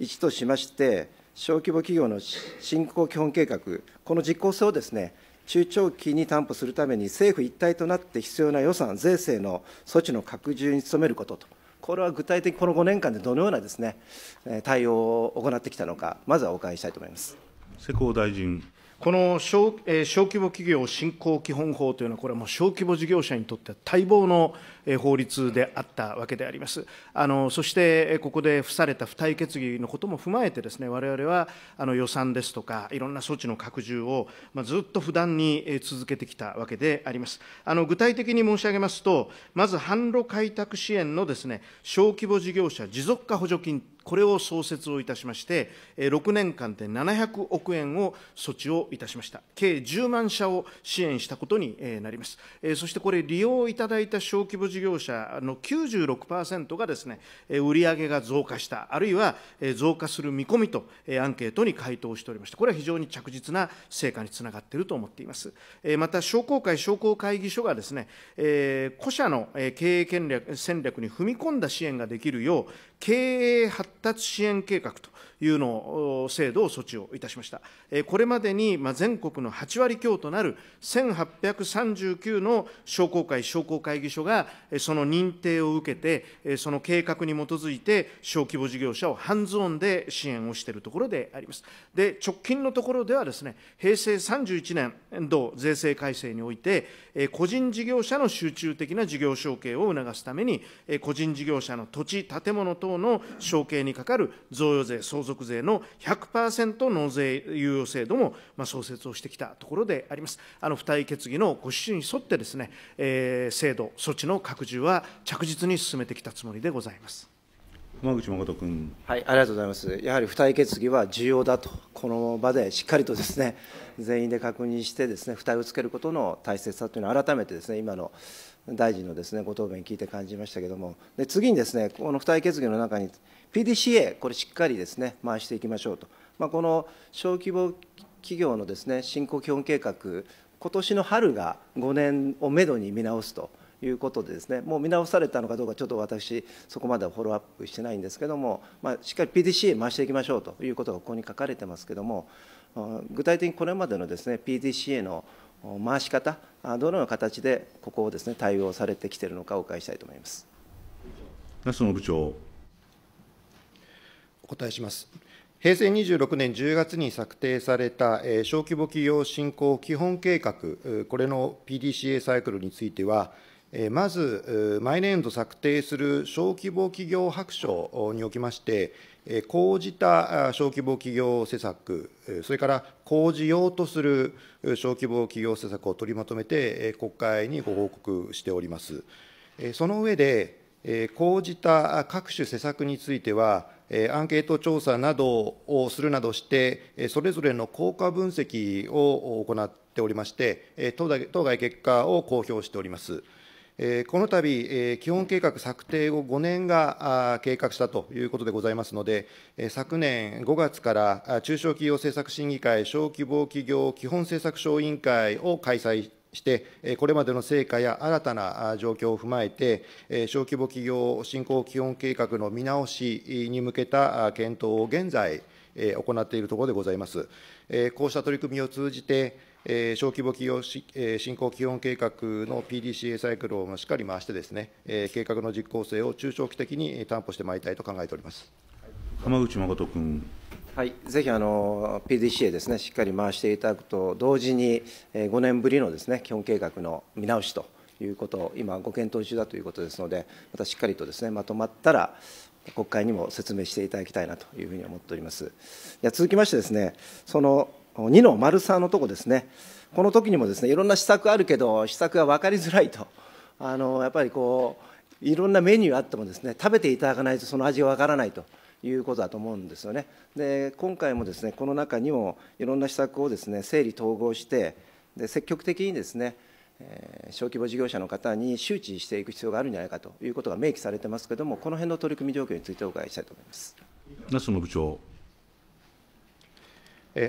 1としまして、小規模企業の振興基本計画、この実効性をですね中長期に担保するために政府一体となって必要な予算、税制の措置の拡充に努めることと、これは具体的この5年間でどのようなですね対応を行ってきたのか、まずはお伺いしたいと思います世耕大臣。この小,、えー、小規模企業振興基本法というのは、これはもう小規模事業者にとっては待望の法律であったわけであります。あのそして、ここで付された付帯決議のことも踏まえてです、ね、われわれはあの予算ですとか、いろんな措置の拡充を、まあ、ずっと不断に続けてきたわけであります。あの具体的に申し上げますと、まず販路開拓支援のですね小規模事業者持続化補助金、これを創設をいたしまして、6年間で700億円を措置をいたしました。計10万社を支援したことになります。そしてこれ、利用いただいた小規模事業者の96%がですね、売上が増加した、あるいは増加する見込みと、アンケートに回答しておりました。これは非常に着実な成果につながっていると思っています。また、商工会商工会議所がですね、個社の経営戦略に踏み込んだ支援ができるよう、経営発達支援計画と、いうのを制度を措置をいたしました。これまでに全国の8割強となる1839の商工会、商工会議所がその認定を受けて、その計画に基づいて小規模事業者をハンズオンで支援をしているところであります。で、直近のところではですね、平成31年度税制改正において、個人事業者の集中的な事業承継を促すために、個人事業者の土地、建物等の承継にかかる贈与税、相続属税の100%納税猶予制度も、まあ、創設をしてきたところであります。あの付帯決議のご趣旨に沿ってですね、えー、制度、措置の拡充は着実に進めてきたつもりでございます。浜口誠君。はい、ありがとうございます。やはり付帯決議は重要だと、この場でしっかりとですね、[LAUGHS] 全員で確認してですね、付帯をつけることの大切さというのを改めてですね、今の大臣のですね、ご答弁聞いて感じましたけれども、で次にですね、この付帯決議の中に PDCA、これしっかりですね、回していきましょうと。まあ、この小規模企業のですね、振興基本計画、今年の春が5年をめどに見直すと。いうことでですねもう見直されたのかどうかちょっと私そこまではフォローアップしてないんですけれども、まあ、しっかり PDCA 回していきましょうということがここに書かれてますけれども具体的にこれまでのですね PDCA の回し方どのような形でここをですね対応されてきているのかお伺いしたいと思います那野部長お答えします平成26年10月に策定された、え小規模企業振興基本計画、これの PDCA サイクルについては、まず、毎年度策定する小規模企業白書におきまして、講じた小規模企業施策、それから講じようとする小規模企業施策を取りまとめて、国会にご報告しております。その上で、講じた各種施策については、アンケート調査などをするなどして、それぞれの効果分析を行っておりまして、当該結果を公表しております。この度、基本計画策定後5年が計画したということでございますので、昨年5月から中小企業政策審議会小規模企業基本政策小委員会を開催して、これまでの成果や新たな状況を踏まえて、小規模企業振興基本計画の見直しに向けた検討を現在、行っているところでございます。こうした取り組みを通じて、えー、小規模企業し、えー、振興基本計画の PDCA サイクルをしっかり回してですね、えー、計画の実効性を中長期的に担保してまいりたいと考えております浜口誠君。はい、ぜひあの PDCA ですね、しっかり回していただくと同時に、え5年ぶりのですね基本計画の見直しということを今、ご検討中だということですので、またしっかりとですねまとまったら、国会にも説明していただきたいなというふうに思っております。いや続きましてですねその2の丸3のとこですね、この時にもですねいろんな施策あるけど、施策が分かりづらいと、あのやっぱりこう、いろんなメニューあってもですね食べていただかないとその味が分からないと。いうことだと思うんですよねで今回もですねこの中にもいろんな施策をですね整理統合してで積極的にですねえ小規模事業者の方に周知していく必要があるんじゃないかということが明記されてますけれども、この辺の取り組み状況についてお伺いしたいと思います那須部長。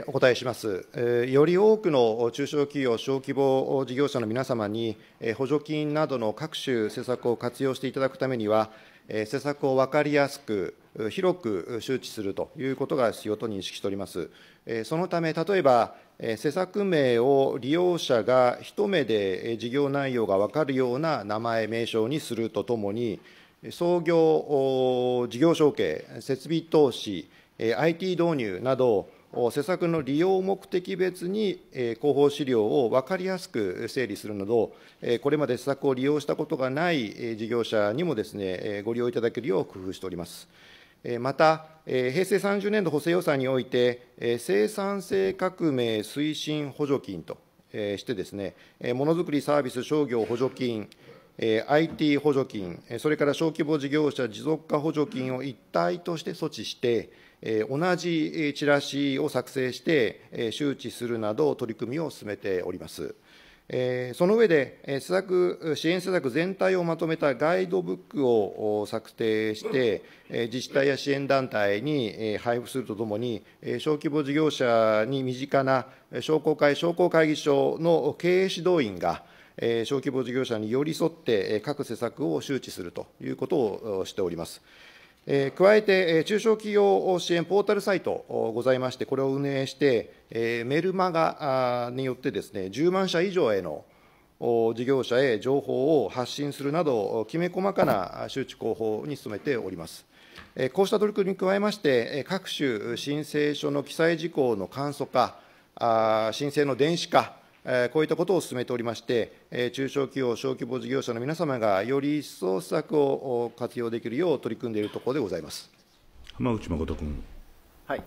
お答えします。より多くの中小企業、小規模事業者の皆様に、補助金などの各種施策を活用していただくためには、施策を分かりやすく、広く周知するということが必要と認識しております。そのため、例えば、施策名を利用者が一目で事業内容が分かるような名前、名称にするとともに、創業事業承継、設備投資、IT 導入など、施策の利用目的別に広報資料を分かりやすく整理するなど、これまで施策を利用したことがない事業者にもですね、ご利用いただけるよう工夫しております。また、平成30年度補正予算において、生産性革命推進補助金としてですね、ものづくりサービス商業補助金、IT 補助金、それから小規模事業者持続化補助金を一体として措置して、同じチラシを作成して、周知するなど、取り組みを進めております。その上で、施策支援施策全体をまとめたガイドブックを策定して、自治体や支援団体に配布するとともに、小規模事業者に身近な商工会、商工会議所の経営指導員が、小規模事業者に寄り添って、各施策を周知するということをしております。加えて、中小企業支援ポータルサイトございまして、これを運営して、メルマガによってですね、10万社以上への事業者へ情報を発信するなど、きめ細かな周知広報に努めております。こうした取り組みに加えまして、各種申請書の記載事項の簡素化、申請の電子化、こういったことを進めておりまして、中小企業、小規模事業者の皆様が、より一層施策を活用できるよう取り組んでいるところでございます浜口誠君。はい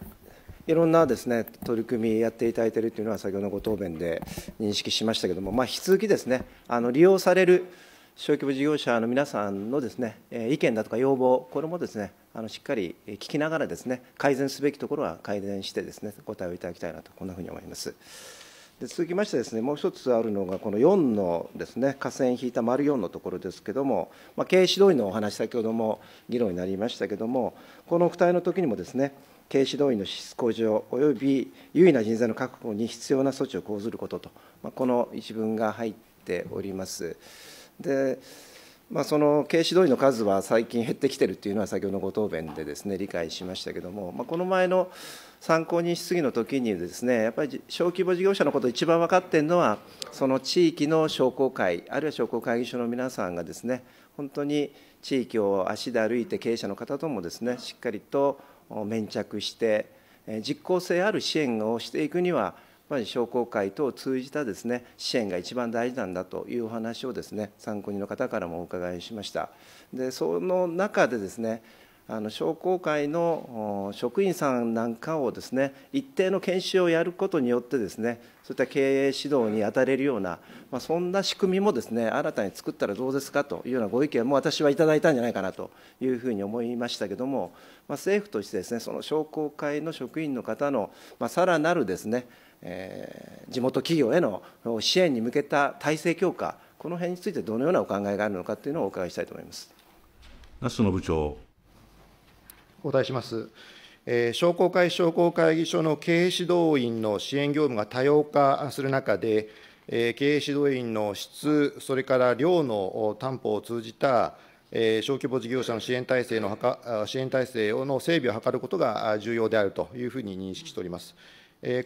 いろんなですね取り組みやっていただいているというのは、先ほどのご答弁で認識しましたけれども、まあ、引き続きですねあの利用される小規模事業者の皆さんのですね意見だとか要望、これもですねあのしっかり聞きながらですね改善すべきところは改善してですねご対応いただきたいなと、こんなふうに思います。で続きましてですねもう一つあるのがこの4のですね下線引いた丸4のところですけれども、まあ、経営指導員のお話先ほども議論になりましたけれどもこの付帯のときにもですね経営指導員の質向上および優位な人材の確保に必要な措置を講ずることと、まあ、この一文が入っております。でまあ、その経営指導員の数は最近減ってきてるというのは先ほどのご答弁でですね理解しましたけれども、まあ、この前の参考人質疑の時にですね、やっぱり小規模事業者のことを一番分かっているのは、その地域の商工会、あるいは商工会議所の皆さんがですね、本当に地域を足で歩いて経営者の方ともですね、しっかりと粘着して、実効性ある支援をしていくには、やっぱり商工会等を通じたですね支援が一番大事なんだというお話をですね参考人の方からもお伺いしました。でその中でですねあの商工会の職員さんなんかをですね一定の研修をやることによってですねそういった経営指導に当たれるような、まあ、そんな仕組みもですね新たに作ったらどうですかというようなご意見も私はいただいたんじゃないかなというふうに思いましたけれども、まあ、政府としてですねその商工会の職員の方の、まあ、さらなるですね、えー、地元企業への支援に向けた体制強化この辺についてどのようなお考えがあるのかというのをお伺いしたいと思います。那須野部長お答えします。えー、商工会商工会議所の経営指導員の支援業務が多様化する中で、えー、経営指導員の質、それから量の担保を通じた、えー、小規模事業者の支援体制の支援体制の整備を図ることが重要であるというふうに認識しております。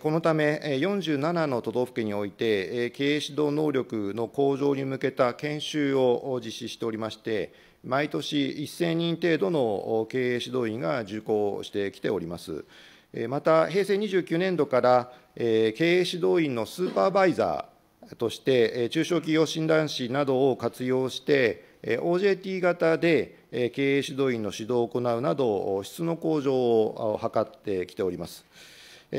このため、47の都道府県において、経営指導能力の向上に向けた研修を実施しておりまして、毎年1000人程度の経営指導員が受講してきております。また、平成29年度から経営指導員のスーパーバイザーとして、中小企業診断士などを活用して、OJT 型で経営指導員の指導を行うなど、質の向上を図ってきております。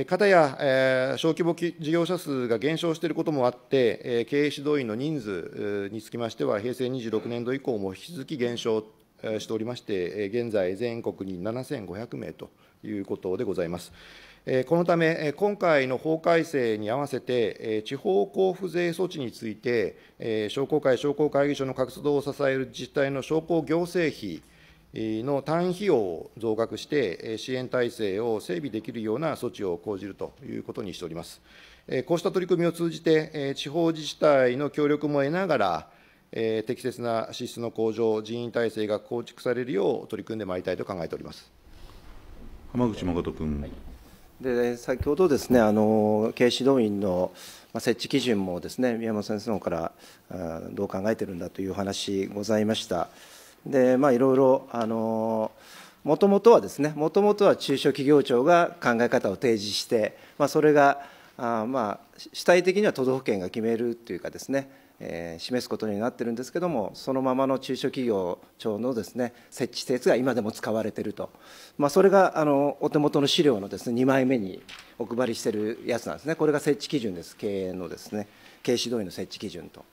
かたや小規模事業者数が減少していることもあって、経営指導員の人数につきましては、平成26年度以降も引き続き減少しておりまして、現在、全国に7500名ということでございます。このため、今回の法改正に合わせて、地方交付税措置について、商工会、商工会議所の活動を支える自治体の商工行政費、の単費用を増額して、支援体制を整備できるような措置を講じるということにしております。こうした取り組みを通じて、地方自治体の協力も得ながら、適切な支出の向上、人員体制が構築されるよう取り組んでまいりたいと考えております浜口誠君。はいで先ほどですねあの警視動員の設置基準もですね宮本先生の方からどう考えているんだというお話ございました。でまあいろいろあのもともとはですねもともとは中小企業庁が考え方を提示して、まあ、それがあまあ主体的には都道府県が決めるというかですねえー、示すことになってるんですけども、そのままの中小企業庁のです、ね、設置施設が今でも使われていると、まあ、それがあのお手元の資料のです、ね、2枚目にお配りしているやつなんですね、これが設置基準です、経営のです、ね、経営指導員の設置基準と。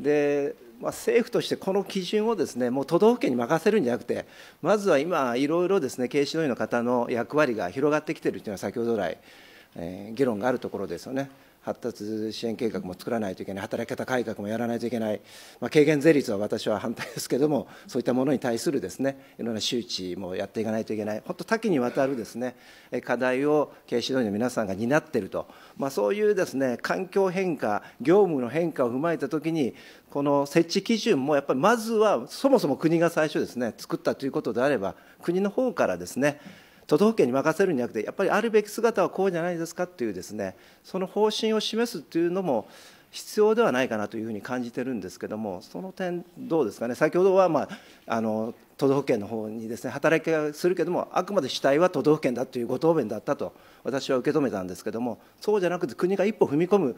で、まあ、政府としてこの基準をですねもう都道府県に任せるんじゃなくて、まずは今、いろいろですね軽指導員の方の役割が広がってきているというのは、先ほど来、えー、議論があるところですよね。発達支援計画も作らないといけない、働き方改革もやらないといけない、まあ、軽減税率は私は反対ですけれども、そういったものに対するです、ね、いろんな周知もやっていかないといけない、本当、多岐にわたるです、ね、課題を経営指導員の皆さんが担っていると、まあ、そういうです、ね、環境変化、業務の変化を踏まえたときに、この設置基準もやっぱりまずは、そもそも国が最初です、ね、作ったということであれば、国の方からですね、うん都道府県に任せるんじゃなくて、やっぱりあるべき姿はこうじゃないですかっていうですね、その方針を示すというのも、必要ではないかなというふうに感じてるんですけども、その点、どうですかね、先ほどは、まあ、あの都道府県の方にですね働きがするけども、あくまで主体は都道府県だというご答弁だったと、私は受け止めたんですけども、そうじゃなくて、国が一歩踏み込む、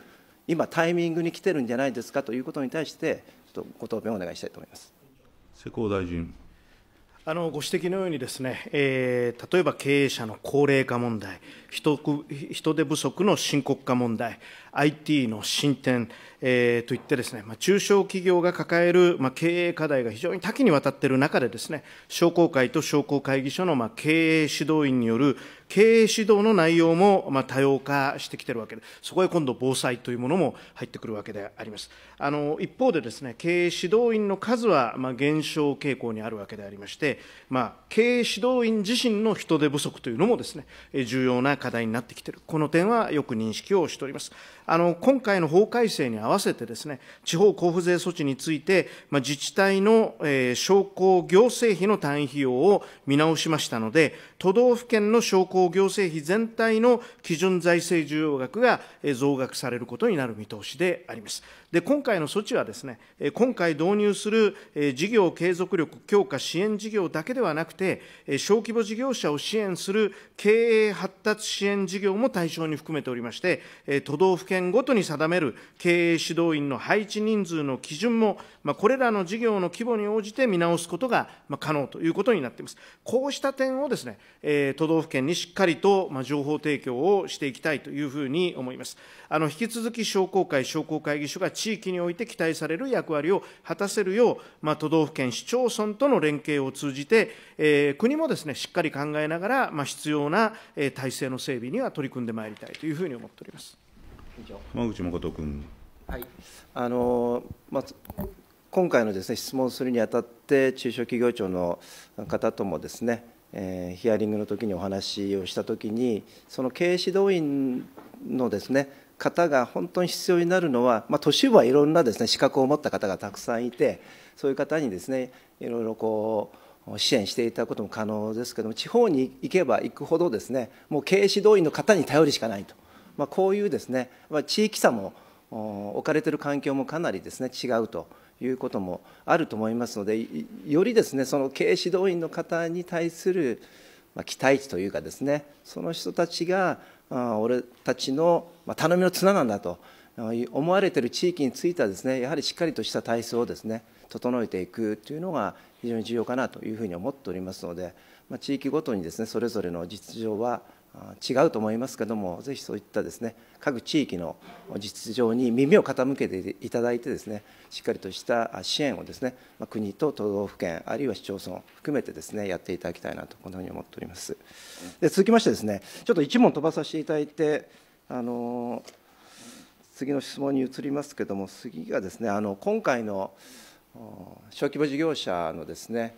今、タイミングに来てるんじゃないですかということに対して、ちょっとご答弁をお願いしたいと思います。施工大臣あのご指摘のようにですね、えー、例えば経営者の高齢化問題人、人手不足の深刻化問題、IT の進展、えー、といってですね、まあ、中小企業が抱える、まあ、経営課題が非常に多岐にわたっている中でですね、商工会と商工会議所の、まあ、経営指導員による経営指導の内容も、まあ、多様化してきているわけで、そこへ今度防災というものも入ってくるわけであります。あの、一方でですね、経営指導員の数は、まあ、減少傾向にあるわけでありまして、まあ、経営指導員自身の人手不足というのもですね、重要な課題になってきている。この点はよく認識をしております。あの、今回の法改正に合わせてですね、地方交付税措置について、まあ、自治体の、えー、商工行政費の単位費用を見直しましたので、都道府県の商工行政費全体の基準財政需要額が増額されることになる見通しであります。で今回の措置はです、ね、今回導入する事業継続力強化支援事業だけではなくて、小規模事業者を支援する経営発達支援事業も対象に含めておりまして、都道府県ごとに定める経営指導員の配置人数の基準も、これらの事業の規模に応じて見直すことが可能ということになっています。こうした点をです、ね、都道府県にしっかりと情報提供をしていきたいというふうに思います。あの引き続き商工会、商工会議所が地域において期待される役割を果たせるよう、まあ、都道府県、市町村との連携を通じて、えー、国もですね、しっかり考えながら、まあ、必要な、えー、体制の整備には取り組んでまいりたいというふうに思っております。浜口誠君。はい。あのまず今回のですね質問するにあたって中小企業庁の方ともですね、えー、ヒアリングの時にお話をした時にその経営指導員のですね方が本当に必要になるのは、まあ、都市部はいろんなですね資格を持った方がたくさんいてそういう方にですねいろいろこう支援していただくことも可能ですけども地方に行けば行くほどですねもう経営指導員の方に頼るしかないと、まあ、こういうですね、まあ、地域差も置かれている環境もかなりですね違うということもあると思いますのでよりですねその経営指導員の方に対する期待値というかですねその人たちが俺たちの頼みの綱なんだと思われている地域についてはですねやはりしっかりとした体制をですね整えていくというのが非常に重要かなというふうに思っておりますので、まあ、地域ごとにですねそれぞれの実情は違うと思いますけどもぜひそういったですね各地域の実情に耳を傾けていただいてですねしっかりとした支援をですね国と都道府県あるいは市町村含めてですねやっていただきたいなとこのように思っておりますで続きましてですねちょっと1問飛ばさせていただいてあの次の質問に移りますけども次がですねあの今回の小規模事業者のですね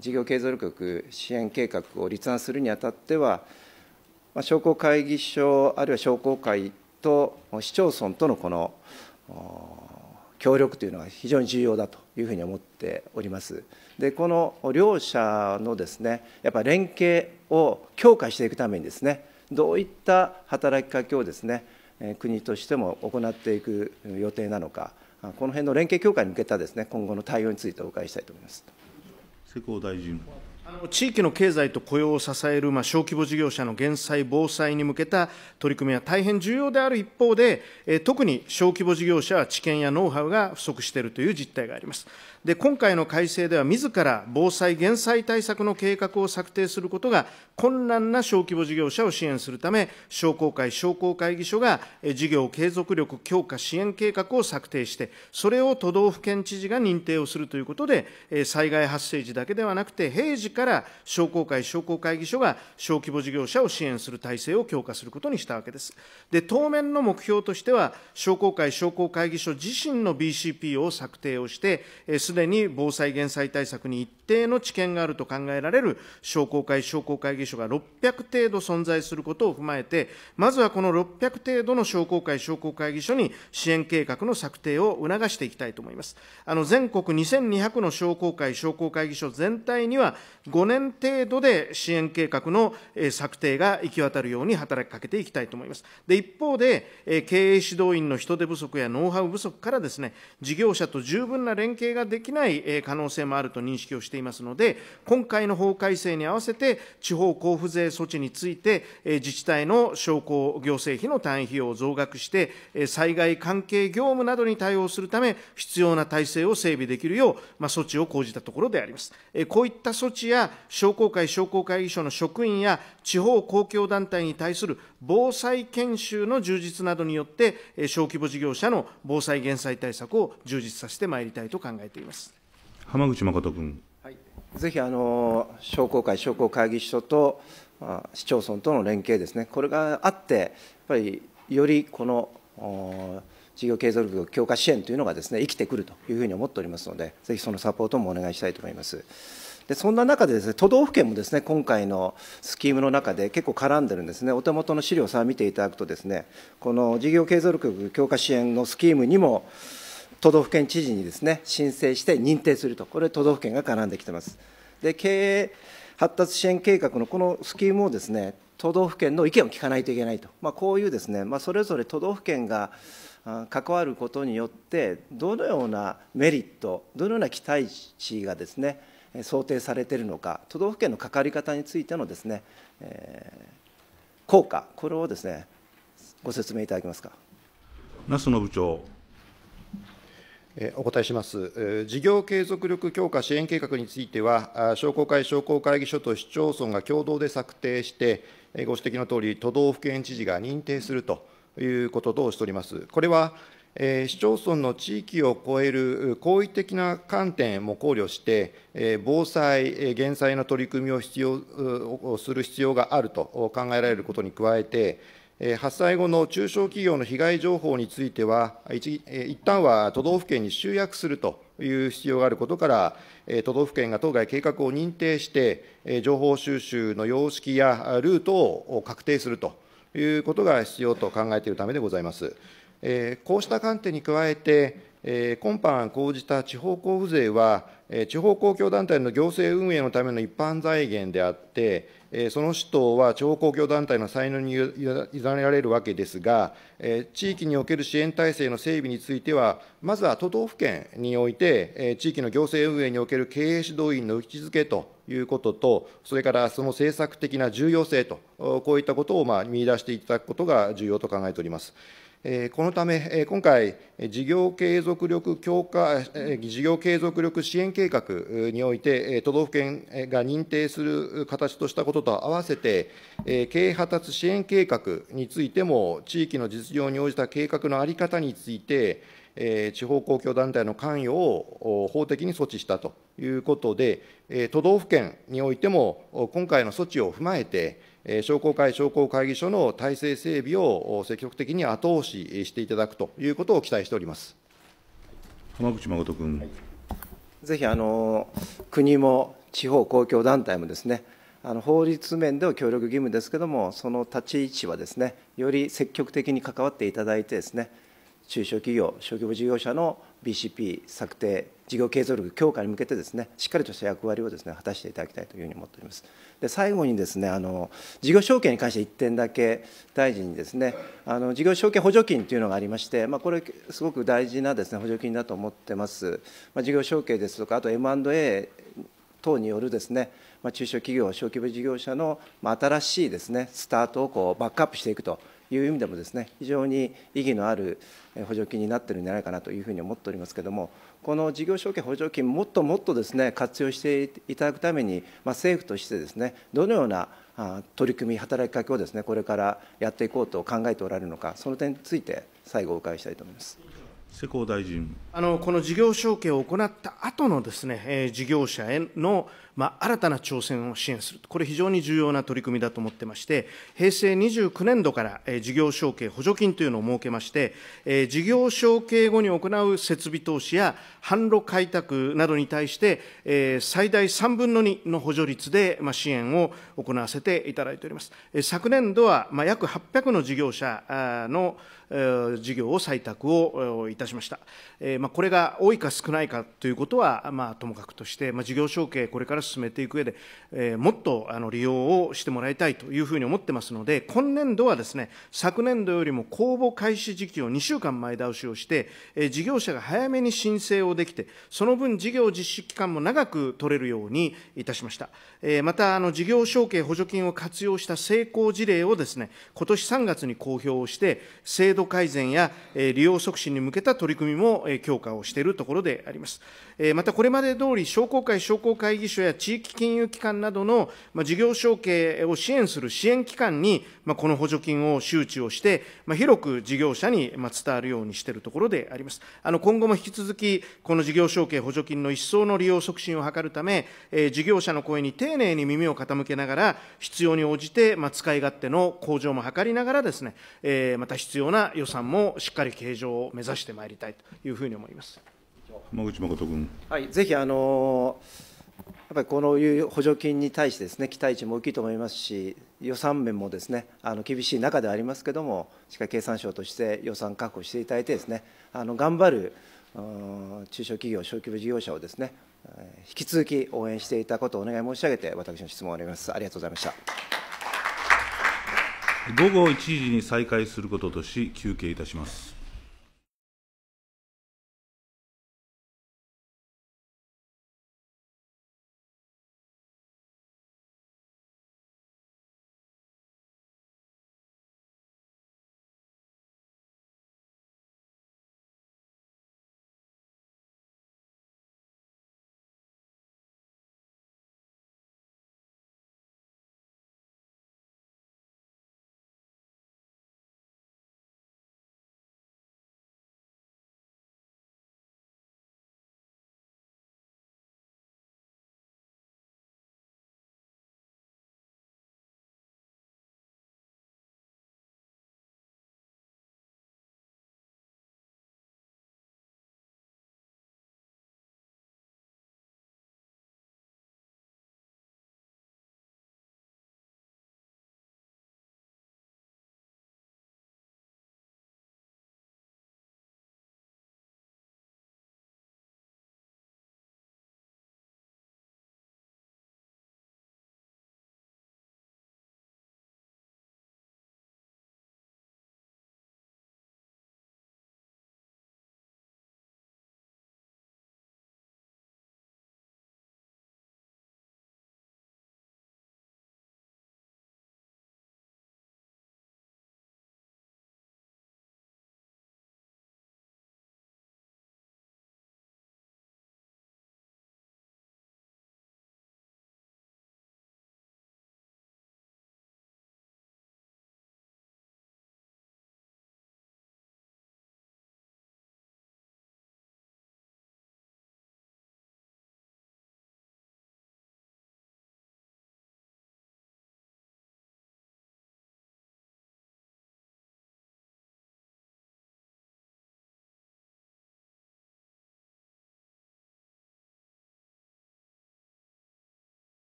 事業継続力支援計画を立案するにあたってはあ、商工会議所あるいは商工会と市町村とのこの協力というのは非常に重要だというふうに思っております。でこの両者のですねやっぱ連携を強化していくためにですねどういった働きかけをですね国としても行っていく予定なのかこの辺の連携強化に向けたですね今後の対応についてお伺いしたいと思います。世耕大臣地域の経済と雇用を支える、まあ、小規模事業者の減災、防災に向けた取り組みは大変重要である一方で、え特に小規模事業者は知見やノウハウが不足しているという実態があります。で、今回の改正では、自ら防災・減災対策の計画を策定することが困難な小規模事業者を支援するため、商工会、商工会議所が事業継続力強化支援計画を策定して、それを都道府県知事が認定をするということで、災害発生時だけではなくて、平時から商工会、商工会議所が小規模事業者を支援する体制を強化することにしたわけです。で、当面の目標としては、商工会、商工会議所自身の BCP を策定をして、すすでに防災・減災対策に一定の知見があると考えられる商工会、商工会議所が600程度存在することを踏まえて、まずはこの600程度の商工会、商工会議所に支援計画の策定を促していきたいと思います。あの全国2200の商工会、商工会議所全体には、5年程度で支援計画の策定が行き渡るように働きかけていきたいと思います。で一方で、経営指導員の人手不足やノウハウ不足からですね、事業者と十分な連携ができできない可能性もあると認識をしていますので、今回の法改正に合わせて、地方交付税措置について、自治体の商工行政費の単位費用を増額して、災害関係業務などに対応するため、必要な体制を整備できるよう、まあ、措置を講じたところであります。こういった措置や、商工会、商工会議所の職員や、地方公共団体に対する防災研修の充実などによって、小規模事業者の防災・減災対策を充実させてまいりたいと考えています。ます浜口誠君、はい、ぜひあの商工会、商工会議所と、まあ、市町村との連携ですね、これがあって、やっぱりよりこの事業継続力強化支援というのがですね生きてくるというふうに思っておりますので、ぜひそのサポートもお願いしたいと思います。でそんな中でです、ね、都道府県もです、ね、今回のスキームの中で結構絡んでるんですね、お手元の資料をさ見ていただくとです、ね、この事業継続力強化支援のスキームにも、都道府県知事にですね申請して認定すると、これ、都道府県が絡んできてます。で経営発達支援計画のこのスキームをですね都道府県の意見を聞かないといけないと、まあ、こういうですね、まあ、それぞれ都道府県が関わることによって、どのようなメリット、どのような期待値がですね想定されているのか、都道府県の関わり方についてのですね、えー、効果、これをですねご説明いただけますか。那須野部長お答えします。事業継続力強化支援計画については、商工会、商工会議所と市町村が共同で策定して、ご指摘のとおり、都道府県知事が認定するということとしております。これは、市町村の地域を超える好意的な観点も考慮して、防災・減災の取り組みを必要する必要があると考えられることに加えて、発災後の中小企業の被害情報については、一旦は都道府県に集約するという必要があることから、都道府県が当該計画を認定して、情報収集の様式やルートを確定するということが必要と考えているためでございます。こうした観点に加えて、今般講じた地方交付税は、地方公共団体の行政運営のための一般財源であって、その使途は地方公共団体の才能に委ねられるわけですが、地域における支援体制の整備については、まずは都道府県において、地域の行政運営における経営指導員の位置づけということと、それからその政策的な重要性と、こういったことをまあ見出していただくことが重要と考えております。このため、今回、事業継続力強化、事業継続力支援計画において、都道府県が認定する形としたことと合わせて、経営発達支援計画についても、地域の実情に応じた計画の在り方について、地方公共団体の関与を法的に措置したということで、都道府県においても、今回の措置を踏まえて、商工会、商工会議所の体制整備を積極的に後押ししていただくということを期待しております浜口誠君、ぜひあの国も地方公共団体もですね、あの法律面では協力義務ですけれども、その立ち位置はですね、より積極的に関わっていただいてですね、中小企業、小規模事業者の BCP 策定事業継続力強化に向けてですねしっかりとした役割をですね果たしていただきたいというふうに思っております。で最後にですねあの事業承継に関して1点だけ大臣にですねあの事業承継補助金というのがありまして、まあ、これすごく大事なですね補助金だと思ってます。まあ、事業承継ですとかあと M&A 等によるですね、まあ、中小企業、小規模事業者の新しいですねスタートをこうバックアップしていくという意味でもですね非常に意義のある補助金になってるんじゃないかなというふうに思っておりますけれども、この事業承継補助金、もっともっとですね活用していただくために、まあ、政府としてですねどのような取り組み、働きかけをですねこれからやっていこうと考えておられるのか、その点について、最後、お伺いしたいと思います。世耕大臣あのこの事業承継を行った後のですね、えー、事業者への、まあ、新たな挑戦を支援する、これ、非常に重要な取り組みだと思ってまして、平成29年度から、えー、事業承継補助金というのを設けまして、えー、事業承継後に行う設備投資や販路開拓などに対して、えー、最大3分の2の補助率で、まあ、支援を行わせていただいております。えー、昨年度は、まあ、約800の事業者の、事業を採択をいたしました。まあ、これが多いか少ないかということは、まあ、ともかくとして、まあ、事業承継、これから進めていく上で、えもっとあの利用をしてもらいたいというふうに思ってますので、今年度はですね、昨年度よりも公募開始時期を2週間前倒しをして、え事業者が早めに申請をできて、その分事業実施期間も長く取れるようにいたしました。えまた、あの事業承継補助金を活用した成功事例をですね、今年3月に公表をして、制度度改善や利用促進に向けた取り組みも強化をしているところであります。またこれまで通り、商工会、商工会議所や地域金融機関などの事業承継を支援する支援機関に、この補助金を周知をして、広く事業者に伝わるようにしているところであります。今後も引き続き、この事業承継補助金の一層の利用促進を図るため、事業者の声に丁寧に耳を傾けながら、必要に応じて使い勝手の向上も図りながらですね、また必要な予算もしっかり計上を目指してまいりたいというふうに思います。山口誠君。はい、ぜひあのやっぱりこのいう補助金に対してですね期待値も大きいと思いますし、予算面もですねあの厳しい中ではありますけれども、しっかり経産省として予算確保していただいてですね、あの頑張る中小企業、小規模事業者をですね引き続き応援していたことをお願い申し上げて、私の質問を終わります。ありがとうございました。午後1時に再開することとし、休憩いたします。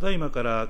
ただいまから